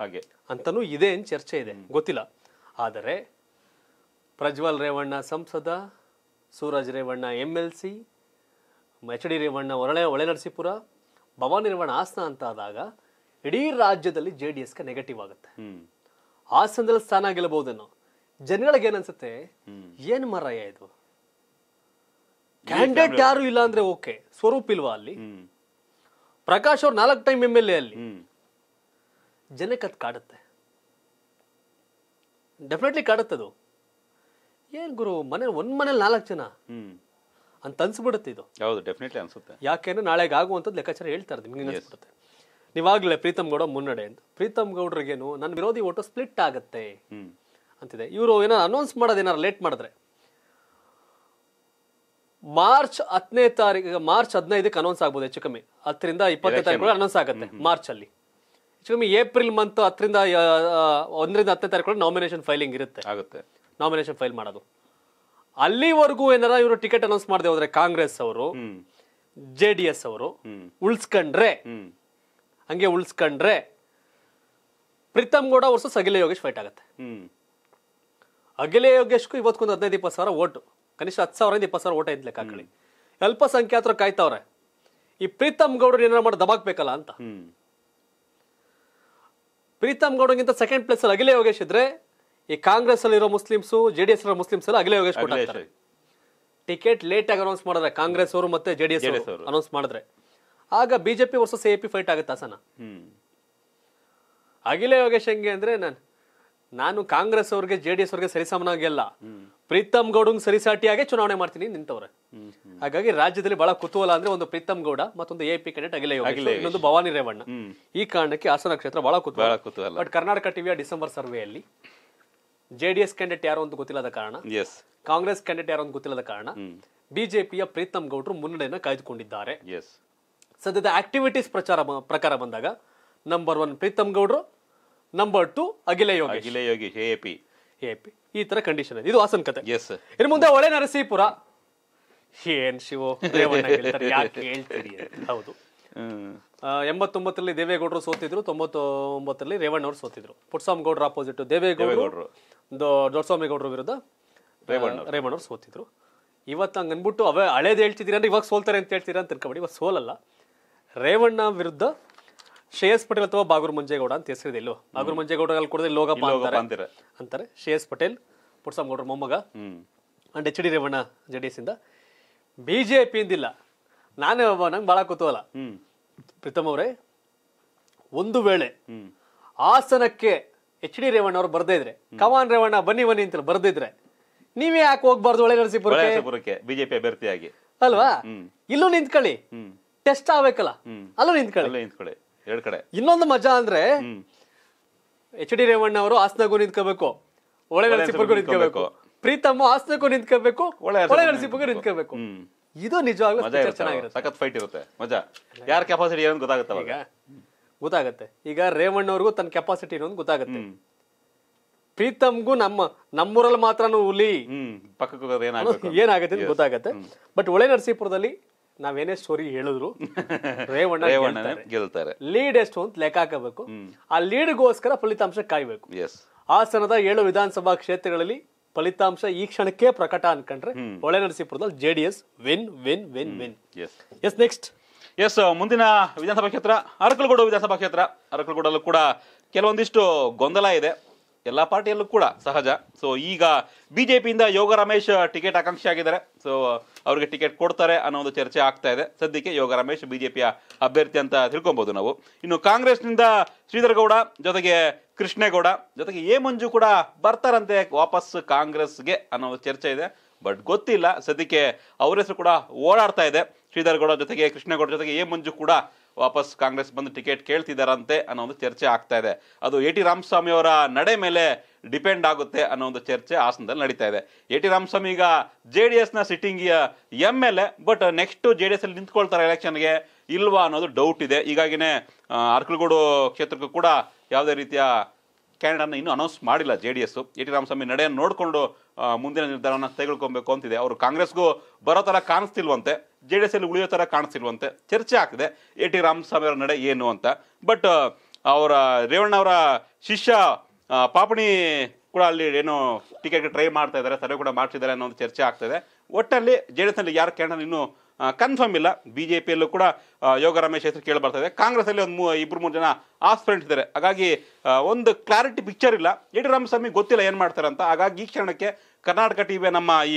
ಹಾಗೆ ಅಂತನೂ ಇದೆ ಏನು ಚರ್ಚೆ ಇದೆ ಗೊತ್ತಿಲ್ಲ ಆದರೆ ಪ್ರಜ್ವಲ್ ರೇವಣ್ಣ ಸಂಸದ Suraj Revanna M L C H D Revanna ಒರಳೆ ಒಳೆ ನರಸೀಪುರ ಭವಾನಿ ರೇವಣ್ಣ ಹಾಸನ ಅಂತ ಆದಾಗ ಇಡೀ ರಾಜ್ಯದಲ್ಲಿ ಜೆ ಡಿ ಎಸ್ಗೆ ನೆಗೆಟಿವ್ ಆಗುತ್ತೆ ಹಾಸನದಲ್ಲಿ ಸ್ಥಾನ ಗೆಲ್ಲಬಹುದೇನೋ ಜನಗಳಿಗೆ ಏನನ್ಸುತ್ತೆ ಏನ್ ಮರಾಯ ಇದು ಕ್ಯಾಂಡಿಡೇಟ್ ಯಾರು ಇಲ್ಲ ಅಂದ್ರೆ ಓಕೆ ಸ್ವರೂಪ್ ಇಲ್ವಾ ಅಲ್ಲಿ ಪ್ರಕಾಶ್ ಅವ್ರು ನಾಲ್ಕು ಟೈಮ್ ಎಮ್ ಎಲ್ ಎ ಅಲ್ಲಿ ಜನಕ್ಕೆ ಅದು ಕಾಡುತ್ತೆ ಡೆಫಿನೆಟ್ಲಿ ಕಾಡುತ್ತದು ಏನ್ ಗುರು ಮನೆ ಒಂದ್ ಮನೇಲಿ ನಾಲ್ಕು ಜನ ಅಂತ ಅನ್ಸ್ಬಿಡುತ್ತೆ ಇದು ಹೌದು ಡೆಫಿನೆಟ್ಲಿ ಅನ್ಸುತ್ತೆ ಯಾಕೆಂದ್ರೆ ನಾಳೆಗೆ ಆಗುವಂಥದ್ದು ಲೆಕ್ಕಾಚಾರ ಹೇಳ್ತಾರೆ ನಿಮ್ಗೆ ಅನ್ಸ್ಬಿಡುತ್ತೆ ನೀವಾಗಲೇ ಪ್ರೀತಮ್ ಗೌಡ ಮುನ್ನಡೆ ಅಂತ ಪ್ರೀತಮ್ ಗೌಡ್ರಿಗೇನು ನನ್ನ ವಿರೋಧಿ ಓಟು ಸ್ಪ್ಲಿಟ್ ಆಗುತ್ತೆ ಅಂತಿದೆ ಇವರು ಏನಾರು ಅನೌನ್ಸ್ ಮಾಡೋದು ಏನಾರು ಲೇಟ್ ಮಾಡಿದ್ರೆ ಮಾರ್ಚ್ ಹತ್ತನೇ ತಾರೀಕು ಮಾರ್ಚ್ ಹದಿನೈದಕ್ಕೆ ಅನೌನ್ಸ್ ಆಗ್ಬೋದು ಹೆಚ್ಚು ಕಮ್ಮಿ ಹತ್ತರಿಂದ ಇಪ್ಪತ್ತನೇ ತಾರೀಕು ಅನೌನ್ಸ್ ಆಗುತ್ತೆ ಮಾರ್ಚಲ್ಲಿ ಹೆಚ್ಚು ಕಮ್ಮಿ ಏಪ್ರಿಲ್ ಮಂತ್ ಹತ್ತರಿಂದ ಒಂದರಿಂದ ಹತ್ತನೇ ತಾರೀಕು ನಾಮಿನೇಷನ್ ಫೈಲಿಂಗ್ ಇರುತ್ತೆ ಆಗುತ್ತೆ ನಾಮಿನೇಷನ್ ಫೈಲ್ ಮಾಡೋದು ಅಲ್ಲಿವರೆಗೂ ಏನಾರ ಇವರು ಟಿಕೆಟ್ ಅನೌನ್ಸ್ ಮಾಡದೆ ಹೋದ್ರೆ ಕಾಂಗ್ರೆಸ್ ಅವರು ಜೆ ಡಿ ಎಸ್ ಅವರು ಉಳ್ಸ್ಕೊಂಡ್ರೆ ಹಂಗೆ ಉಳ್ಸ್ಕಂಡ್ರೆ ಪ್ರೀತಮ್ ಗೌಡ ವರ್ಸಸ್ ಸಗಿಲೆ ಯೋಗೇಶ್ ಫೈಟ್ ಆಗುತ್ತೆ ಅಗಿಲೆ ಯೋಗೇಶ್ಗೂ ಇವತ್ತೊಂದು ಹದಿನೈದು ಇಪ್ಪತ್ತು ಸಾವಿರ ಓಟು ಕನಿಷ್ಠ ಹತ್ತು ಸಾವಿರದಿಂದ ಇಪ್ಪತ್ತು ಸಾವಿರ ಓಟ ಇದ್ ಅಲ್ಪ ಅಲ್ಪ ಅಲ್ಪಸಂಖ್ಯಾತರು ಕಾಯ್ತಾವ್ರೆ ಈ ಪ್ರೀತಮ್ ಗೌಡರು ಏನಾರ ಮಾಡಿ ದಬಾಕ್ಬೇಕಲ್ಲ ಅಂತ ಪ್ರೀತಮ್ ಗೌಡಗಿಂತ ಸೆಕೆಂಡ್ ಪ್ಲೇಸ್ ಅಲ್ಲಿ ಅಗಿಲೆ ಯೋಗೇಶ್ ಇದ್ರೆ ಈ ಕಾಂಗ್ರೆಸ್ ಅಲ್ಲಿರೋ Muslims J D S Muslims ಎಲ್ಲ ಅಗಲೇ ಯೋಗೇಶ್ ಕೊಟ್ಟಿದ್ದಾರೆ ಟಿಕೆಟ್ ಲೇಟ್ ಆಗಿ ಅನೌನ್ಸ್ ಮಾಡಿದ್ರೆ ಕಾಂಗ್ರೆಸ್ ಅವರು ಮತ್ತೆ ಜೆ ಡಿ ಎಸ್ ಅನೌನ್ಸ್ ಮಾಡಿದ್ರೆ ಆಗ BJP versus A P fight ಆಗುತ್ತೆ ಹಾಸನ ಅಗಿಲೇ ಯೋಗೇಶ್ ಹೆಂಗೆ ಅಂದ್ರೆ ನಾನು ನಾನು ಕಾಂಗ್ರೆಸ್ ಅವ್ರಿಗೆ ಜೆ ಡಿ ಎಸ್ ಅವ್ರಿಗೆ ಸರಿಸಮನಾಗಿಲ್ಲ ಪ್ರೀತಮ್ ಗೌಡ ಸರಿಸಾಟಿಯಾಗೆ ಚುನಾವಣೆ ಮಾಡ್ತೀನಿ ನಿಂತವ್ರೆ ಹಾಗಾಗಿ ರಾಜ್ಯದಲ್ಲಿ ಬಹಳ ಕುತೂಹಲ ಅಂದ್ರೆ ಒಂದು ಪ್ರೀತಮ್ ಗೌಡ ಮತ್ತೊಂದು ಎ ಪಿ ಕ್ಯಾಂಡಿಡೇಟ್ ಯೋಗೇಶ್ ಇನ್ನೊಂದು ಭವಾನಿ ರೇವಣ್ಣ ಈ ಕಾರಣಕ್ಕೆ ಹಾಸನ ಕ್ಷೇತ್ರ ಬಹಳ ಕುತೂಹಲ ಬಟ್ ಕರ್ನಾಟಕ ಟಿವಿಯ ಡಿಸೆಂಬರ್ ಸರ್ವೆಯಲ್ಲಿ ಜೆಡಿಎಸ್ ಕ್ಯಾಂಡಿಡೇಟ್ ಯಾರು ಅಂತ ಗೊತ್ತಿಲ್ಲದ ಕಾರಣ ಎಸ್ ಕಾಂಗ್ರೆಸ್ ಕ್ಯಾಂಡಿಡೇಟ್ ಯಾರು ಅಂತ ಗೊತ್ತಿಲ್ಲದ ಕಾರಣ ಬಿಜೆಪಿಯ ಪ್ರೀತಮ್ ಗೌಡ್ರು ಮುನ್ನಡೆಯನ್ನು ಕಾಯ್ದುಕೊಂಡಿದ್ದಾರೆ ಎಸ್ ಸದ್ಯದ ಆಕ್ಟಿವಿಟೀಸ್ ಪ್ರಚಾರ ಪ್ರಕಾರ ಬಂದಾಗ ನಂಬರ್ ಒನ್ ಪ್ರೀತಮ್ ಗೌಡ್ರು ನಂಬರ್ ಟು ಅಖಿಲ ಯೋಗಿ ಅಖಿಲ ಯೋಗಿ ಈ ತರ ಕಂಡೀಷನ್ ಇದೆ ಇದು ಹಾಸನ್ ಕತೆ ಎಸ್ ಇನ್ನು ಮುಂದೆ ಒಳೆ ನರಸೀಪುರ ಏನ್ ಶಿವ ಹೌದು ಎಂಬತ್ತೊಂಬತ್ತರಲ್ಲಿ ದೇವೇಗೌಡರು ಸೋತಿದ್ರು ತೊಂಬತ್ತೊಂಬತ್ತರಲ್ಲಿ ರೇವಣ್ಣವರು ಸೋತಿದ್ರು ಪುಟ್ಸ್ವಾಮಿಗೌಡರ ಅಪೋಸಿಟ್ ದೇವೇಗೌಡರು ದೊಡ್ಡಸ್ವಾಮಿಗೌಡರ ವಿರುದ್ಧ ರೇವಣ್ಣ ರೇವಣ್ಣವ್ರು ಸೋತಿದ್ರು ಇವತ್ತು ಹಂಗೆ ಅಂದ್ಬಿಟ್ಟು ಅವೇ ಹಳೇದು ಹೇಳ್ತಿದ್ದೀರಿ ಅಂದ್ರೆ ಇವಾಗ ಸೋಲ್ತಾರೆ ಅಂತ ಹೇಳ್ತೀರಾ ಅಂತ ತಿಳ್ಕೊಬೇಡಿ ಇವಾಗ ಸೋಲಲ್ಲ ರೇವಣ್ಣ ವಿರುದ್ಧ ಶ್ರೇಯಸ್ ಪಟೇಲ್ ಅಥವಾ ಬಾಗೂರ್ ಮಂಜೇಗೌಡ ಅಂತ ಹೆಸರಿದೆ ಇಲ್ಲೋ ಬಾಗೂರ್ ಮಂಜೇಗೌಡ ಅಲ್ಲಿ ಕೊಡದೆ ಲೋಗಪ್ಪ ಅಂತಾರೆ ಶ್ರೇಯಸ್ ಪಟೇಲ್ ಪುಟ್ಸ್ವಾಮಿಗೌಡರ ಮೊಮ್ಮಗ and H D Revanna J D S ಇಂದ ಬಿ ಜೆ ಪಿ ಇಂದಿಲ್ಲ ನಾನು ನಂಗೆ ಭಾಳ ಕುತೂಹಲ ಪ್ರೀತಮ್ ಅವರೇ ಒಂದು ವೇಳೆ ಆಸನಕ್ಕೆ ಎಚ್ ಡಿ ರೇವಣ್ಣ ಅವ್ರು ಬರ್ದೇ ಇದ್ರೆ ಕಮಾನ್ ರೇವಣ್ಣ ಬನ್ನಿ ಬನ್ನಿ ಅಂತ ಬರ್ದಿದ್ರೆ ನೀವೇ ಯಾಕೆ ಹೋಗ್ಬಾರ್ದು ಒಳ್ಳೆ ನರಸೀಪುರಕ್ಕೆ ಬಿಜೆಪಿ ಅಭ್ಯರ್ಥಿಯಾಗಿ ಅಲ್ವಾ ಇಲ್ಲೂ ನಿಂತ್ಕೊಳ್ಳಿ ಟೆಸ್ಟ್ ಆಗ್ಬೇಕಲ್ಲ ಅಲ್ಲೂ ನಿಂತ್ಕೊಳ್ಳಿ ಎರಡು ಕಡೆ ಇನ್ನೊಂದು ಮಜಾ ಅಂದ್ರೆ ಎಚ್ ಡಿ ರೇವಣ್ಣ ಅವರು ಹಾಸನಗೂ ನಿಂತ್ಕೋಬೇಕು ಒಳಗಡೆ ನಿಂತ್ಕೋಬೇಕು ಪ್ರೀತಮ್ಮ ಹಾಸನಕ್ಕೂ ನಿಂತ್ಕೋಬೇಕು ಒಳಗಡೆ ನಿಂತ್ಕೋಬೇಕು ಇದು ನಿಜವಾಗ್ಲೂ ಚೆನ್ನಾಗಿರುತ್ತೆ ಸಖತ್ ಫೈಟ್ ಇರುತ್ತೆ ಮಜಾ ಯಾರ ಕೆಪಾಸಿಟಿ ಏನೋ ಗೊತ್ತಾಗುತ್ತೆ ಅವಾಗ ಈಗ ಗೊತ್ತಾಗತ್ತೆ ಈಗ ರೇವಣ್ಣವ್ರಿಗೂ ತನ್ನ ಕೆಪಾಸಿಟಿ ಏನೋ ಗೊತ್ತಾಗುತ್ತೆ ಪ್ರೀತಮ್ಗೂ ನಮ್ಮ ನಮ್ಮೂರಲ್ಲಿ ಮಾತ್ರನೂ ಹುಲಿ ಏನಾಗುತ್ತೆ ಅಂತ ಗೊತ್ತಾಗತ್ತೆ ಬಟ್ ಒಳೆ ನರಸೀಪುರದಲ್ಲಿ ನಾವೇನೇ ಸ್ಟೋರಿ ಹೇಳಿದ್ರು ರೇವಣ್ಣ ರೇವಣ್ಣ ಗೆಲ್ತಾರೆ. ಲೀಡ್ ಎಷ್ಟು ಅಂತ ಲೆಕ್ಕ ಹಾಕಬೇಕು ಆ ಲೀಡ್ಗೋಸ್ಕರ ಫಲಿತಾಂಶ ಕಾಯ್ಬೇಕು ಎಸ್ ಹಾಸನದ ಏಳು ವಿಧಾನಸಭಾ ಕ್ಷೇತ್ರಗಳಲ್ಲಿ ಫಲಿತಾಂಶ ಈ ಕ್ಷಣಕ್ಕೆ ಪ್ರಕಟ ಅನ್ಕೊಂಡ್ರೆ ನರಸೀಪುರದಲ್ಲಿ J D S win win win win S next S ಮುಂದಿನ ವಿಧಾನಸಭಾ ಕ್ಷೇತ್ರ ಅರಕಲಗೂಡು ವಿಧಾನಸಭಾ ಕ್ಷೇತ್ರ ಅರಕಲಗೂಡಲ್ಲೂ ಕೂಡ ಕೆಲವೊಂದಿಷ್ಟು ಗೊಂದಲ ಇದೆ ಎಲ್ಲ ಪಾರ್ಟಿಯಲ್ಲೂ ಕೂಡ ಸಹಜ ಸೊ ಈಗ ಬಿ ಜೆ ಪಿಯಿಂದ ಯೋಗ ರಮೇಶ್ ಟಿಕೆಟ್ ಆಕಾಂಕ್ಷಿ ಆಗಿದ್ದಾರೆ ಸೊ ಅವ್ರಿಗೆ ಟಿಕೆಟ್ ಕೊಡ್ತಾರೆ ಅನ್ನೋ ಒಂದು ಚರ್ಚೆ ಆಗ್ತಾ ಇದೆ ಸದ್ಯಕ್ಕೆ ಯೋಗ ರಮೇಶ್ ಬಿ ಜೆ ಪಿಯ ಅಭ್ಯರ್ಥಿ ಅಂತ ತಿಳ್ಕೊಬೋದು ನಾವು ಇನ್ನು ಕಾಂಗ್ರೆಸ್ನಿಂದ ಶ್ರೀಧರ್ ಗೌಡ ಜೊತೆಗೆ ಕೃಷ್ಣೇಗೌಡ ಜೊತೆಗೆ ಎ ಮಂಜು ಕೂಡ ಬರ್ತಾರಂತೆ ವಾಪಸ್ ಕಾಂಗ್ರೆಸ್ಗೆ ಅನ್ನೋ ಒಂದು ಚರ್ಚೆ ಇದೆ ಬಟ್ ಗೊತ್ತಿಲ್ಲ ಸದ್ಯಕ್ಕೆ ಅವರ ಹೆಸರು ಕೂಡ ಓಡಾಡ್ತಾ ಇದೆ ಶ್ರೀಧರ್ ಗೌಡ ಜೊತೆಗೆ ಕೃಷ್ಣೇಗೌಡ ಜೊತೆಗೆ ಎ ಮಂಜು ಕೂಡ ವಾಪಸ್ ಕಾಂಗ್ರೆಸ್ ಬಂದು ಟಿಕೆಟ್ ಕೇಳ್ತಿದ್ದಾರಂತೆ ಅನ್ನೋ ಒಂದು ಚರ್ಚೆ ಆಗ್ತಾ ಇದೆ ಅದು ಎ ಟಿ ರಾಮಸ್ವಾಮಿ ಅವರ ನಡೆ ಮೇಲೆ ಡಿಪೆಂಡ್ ಆಗುತ್ತೆ ಅನ್ನೋ ಒಂದು ಚರ್ಚೆ ಆಸನದಲ್ಲಿ ನಡೀತಾ ಇದೆ ಎ ಟಿ ರಾಮಸ್ವಾಮಿ ಈಗ ಜೆ ಡಿ ಎಸ್ನ sitting M L A but next J D S ಅಲ್ಲಿ ನಿಂತ್ಕೊಳ್ತಾರೆ ಎಲೆಕ್ಷನ್ಗೆ ಇಲ್ವಾ ಅನ್ನೋದು ಡೌಟ್ ಇದೆ ಹೀಗಾಗಿನೇ ಅರ್ಕಲ್ಗೋಡು ಕ್ಷೇತ್ರಕ್ಕೂ ಕೂಡ ಯಾವುದೇ ರೀತಿಯ ಕ್ಯಾಂಡಿಡೇಟ್ನ ಇನ್ನೂ ಅನೌನ್ಸ್ ಮಾಡಿಲ್ಲ J D S A T Ramaswamy ನಡೆಯನ್ನು ನೋಡಿಕೊಂಡು ಮುಂದಿನ ನಿರ್ಧಾರವನ್ನು ತೆಗೆದುಕೊಬೇಕು ಅಂತಿದೆ ಅವರು ಕಾಂಗ್ರೆಸ್ಗೂ ಬರೋ ಥರ ಕಾಣಿಸ್ತಿಲ್ವಂತೆ ಜೆ ಡಿ ಎಸ್ ಅಲ್ಲಿ ಉಳಿಯೋ ಥರ ಕಾಣಿಸ್ತಿಲ್ವಂತೆ ಚರ್ಚೆ ಆಗ್ತದೆ ಎ ಟಿ ರಾಮಸ್ವಾಮಿ ಅವರ ನಡೆ ಏನು ಅಂತ ಬಟ್ ಅವರ ರೇವಣ್ಣ ಅವರ ಶಿಷ್ಯ ಪಾಪಣಿ ಕೂಡ ಅಲ್ಲಿ ಏನು ಟಿಕೆಟ್ ಟ್ರೈ ಮಾಡ್ತಾ ಇದ್ದಾರೆ ಸರ್ವೆ ಕೂಡ ಮಾಡ್ತಿದ್ದಾರೆ ಅನ್ನೋ ಒಂದು ಚರ್ಚೆ ಆಗ್ತಿದೆ ಒಟ್ಟಲ್ಲಿ ಜೆ ಡಿ ಎಸ್ ನಲ್ಲಿ ಯಾರು ಕ್ಯಾಂಡಲ್ ಇನ್ನೂ ಕನ್ಫರ್ಮ್ ಇಲ್ಲ ಬಿ ಜೆ ಪಿಯಲ್ಲೂ ಕೂಡ ಯೋಗ ರಮೇಶ್ ಹೆಸರು ಕೇಳಿ ಬರ್ತಾ ಇದೆ ಕಾಂಗ್ರೆಸ್ಸಲ್ಲಿ ಒಂದು ಮೂ ಇಬ್ಬರು ಮೂರು ಜನ ಫ್ರೆಂಡ್ಸ್ ಇದ್ದಾರೆ ಹಾಗಾಗಿ ಒಂದು ಕ್ಲಾರಿಟಿ ಪಿಕ್ಚರ್ ಇಲ್ಲ ರಾಮಸ್ವಾಮಿ ಗೊತ್ತಿಲ್ಲ ಏನು ಮಾಡ್ತಾರೆ ಅಂತ ಹಾಗಾಗಿ ಈ ಕ್ಷಣಕ್ಕೆ ಕರ್ನಾಟಕ ಟಿವಿ ನಮ್ಮ ಈ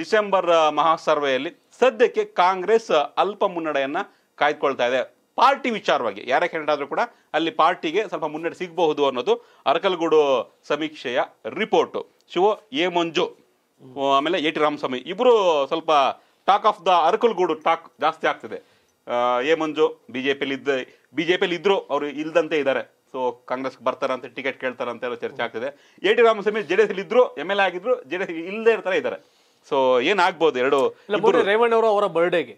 ಡಿಸೆಂಬರ್ ಮಹಾಸರ್ವೆಯಲ್ಲಿ ಸದ್ಯಕ್ಕೆ ಕಾಂಗ್ರೆಸ್ ಅಲ್ಪ ಮುನ್ನಡೆಯನ್ನು ಕಾಯ್ದುಕೊಳ್ತಾ ಇದೆ ಪಾರ್ಟಿ ವಿಚಾರವಾಗಿ ಯಾರೇ ಕ್ಯಾಂಡಿಡೇಟ್ ಆದರೂ ಕೂಡ ಅಲ್ಲಿ ಪಾರ್ಟಿಗೆ ಸ್ವಲ್ಪ ಮುನ್ನಡೆ ಸಿಗಬಹುದು ಅನ್ನೋದು ಅರಕಲ್ಗೂಡು ಸಮೀಕ್ಷೆಯ ರಿಪೋರ್ಟು ಶಿವ ಎ ಮಂಜು ಆಮೇಲೆ ಎ ಟಿ ರಾಮಸ್ವಾಮಿ ಇಬ್ಬರು ಸ್ವಲ್ಪ talk of the Arkalgud talk ಜಾಸ್ತಿ ಆಗ್ತಿದೆ ಎ ಮಂಜು ಬಿ ಜೆ ಪಿಲಿ ಇದ್ದ ಬಿ ಜೆ ಪಿಲಿ ಇದ್ದರು ಅವರು ಇಲ್ದಂತೆ ಇದ್ದಾರೆ ಸೊ ಕಾಂಗ್ರೆಸ್ಗೆ ಅಂತ ಟಿಕೆಟ್ ಕೇಳ್ತಾರಂತೆ ಚರ್ಚೆ ಆಗ್ತಿದೆ A T Ramaswamy J D S ಇದ್ದರು ಎಮ್ ಎಲ್ ಎ ಆಗಿದ್ರು ಜೆ ಡಿ ಎಸ್ ಇಲ್ಲದೆ ಇರ್ತಾರೆ ಇದ್ದಾರೆ ಸೊ ಏನಾಗ್ಬೋದು ಎರಡು ರೇವಣ್ಣ ಅವರು ಅವರ ಬರ್ಡೇಗೆ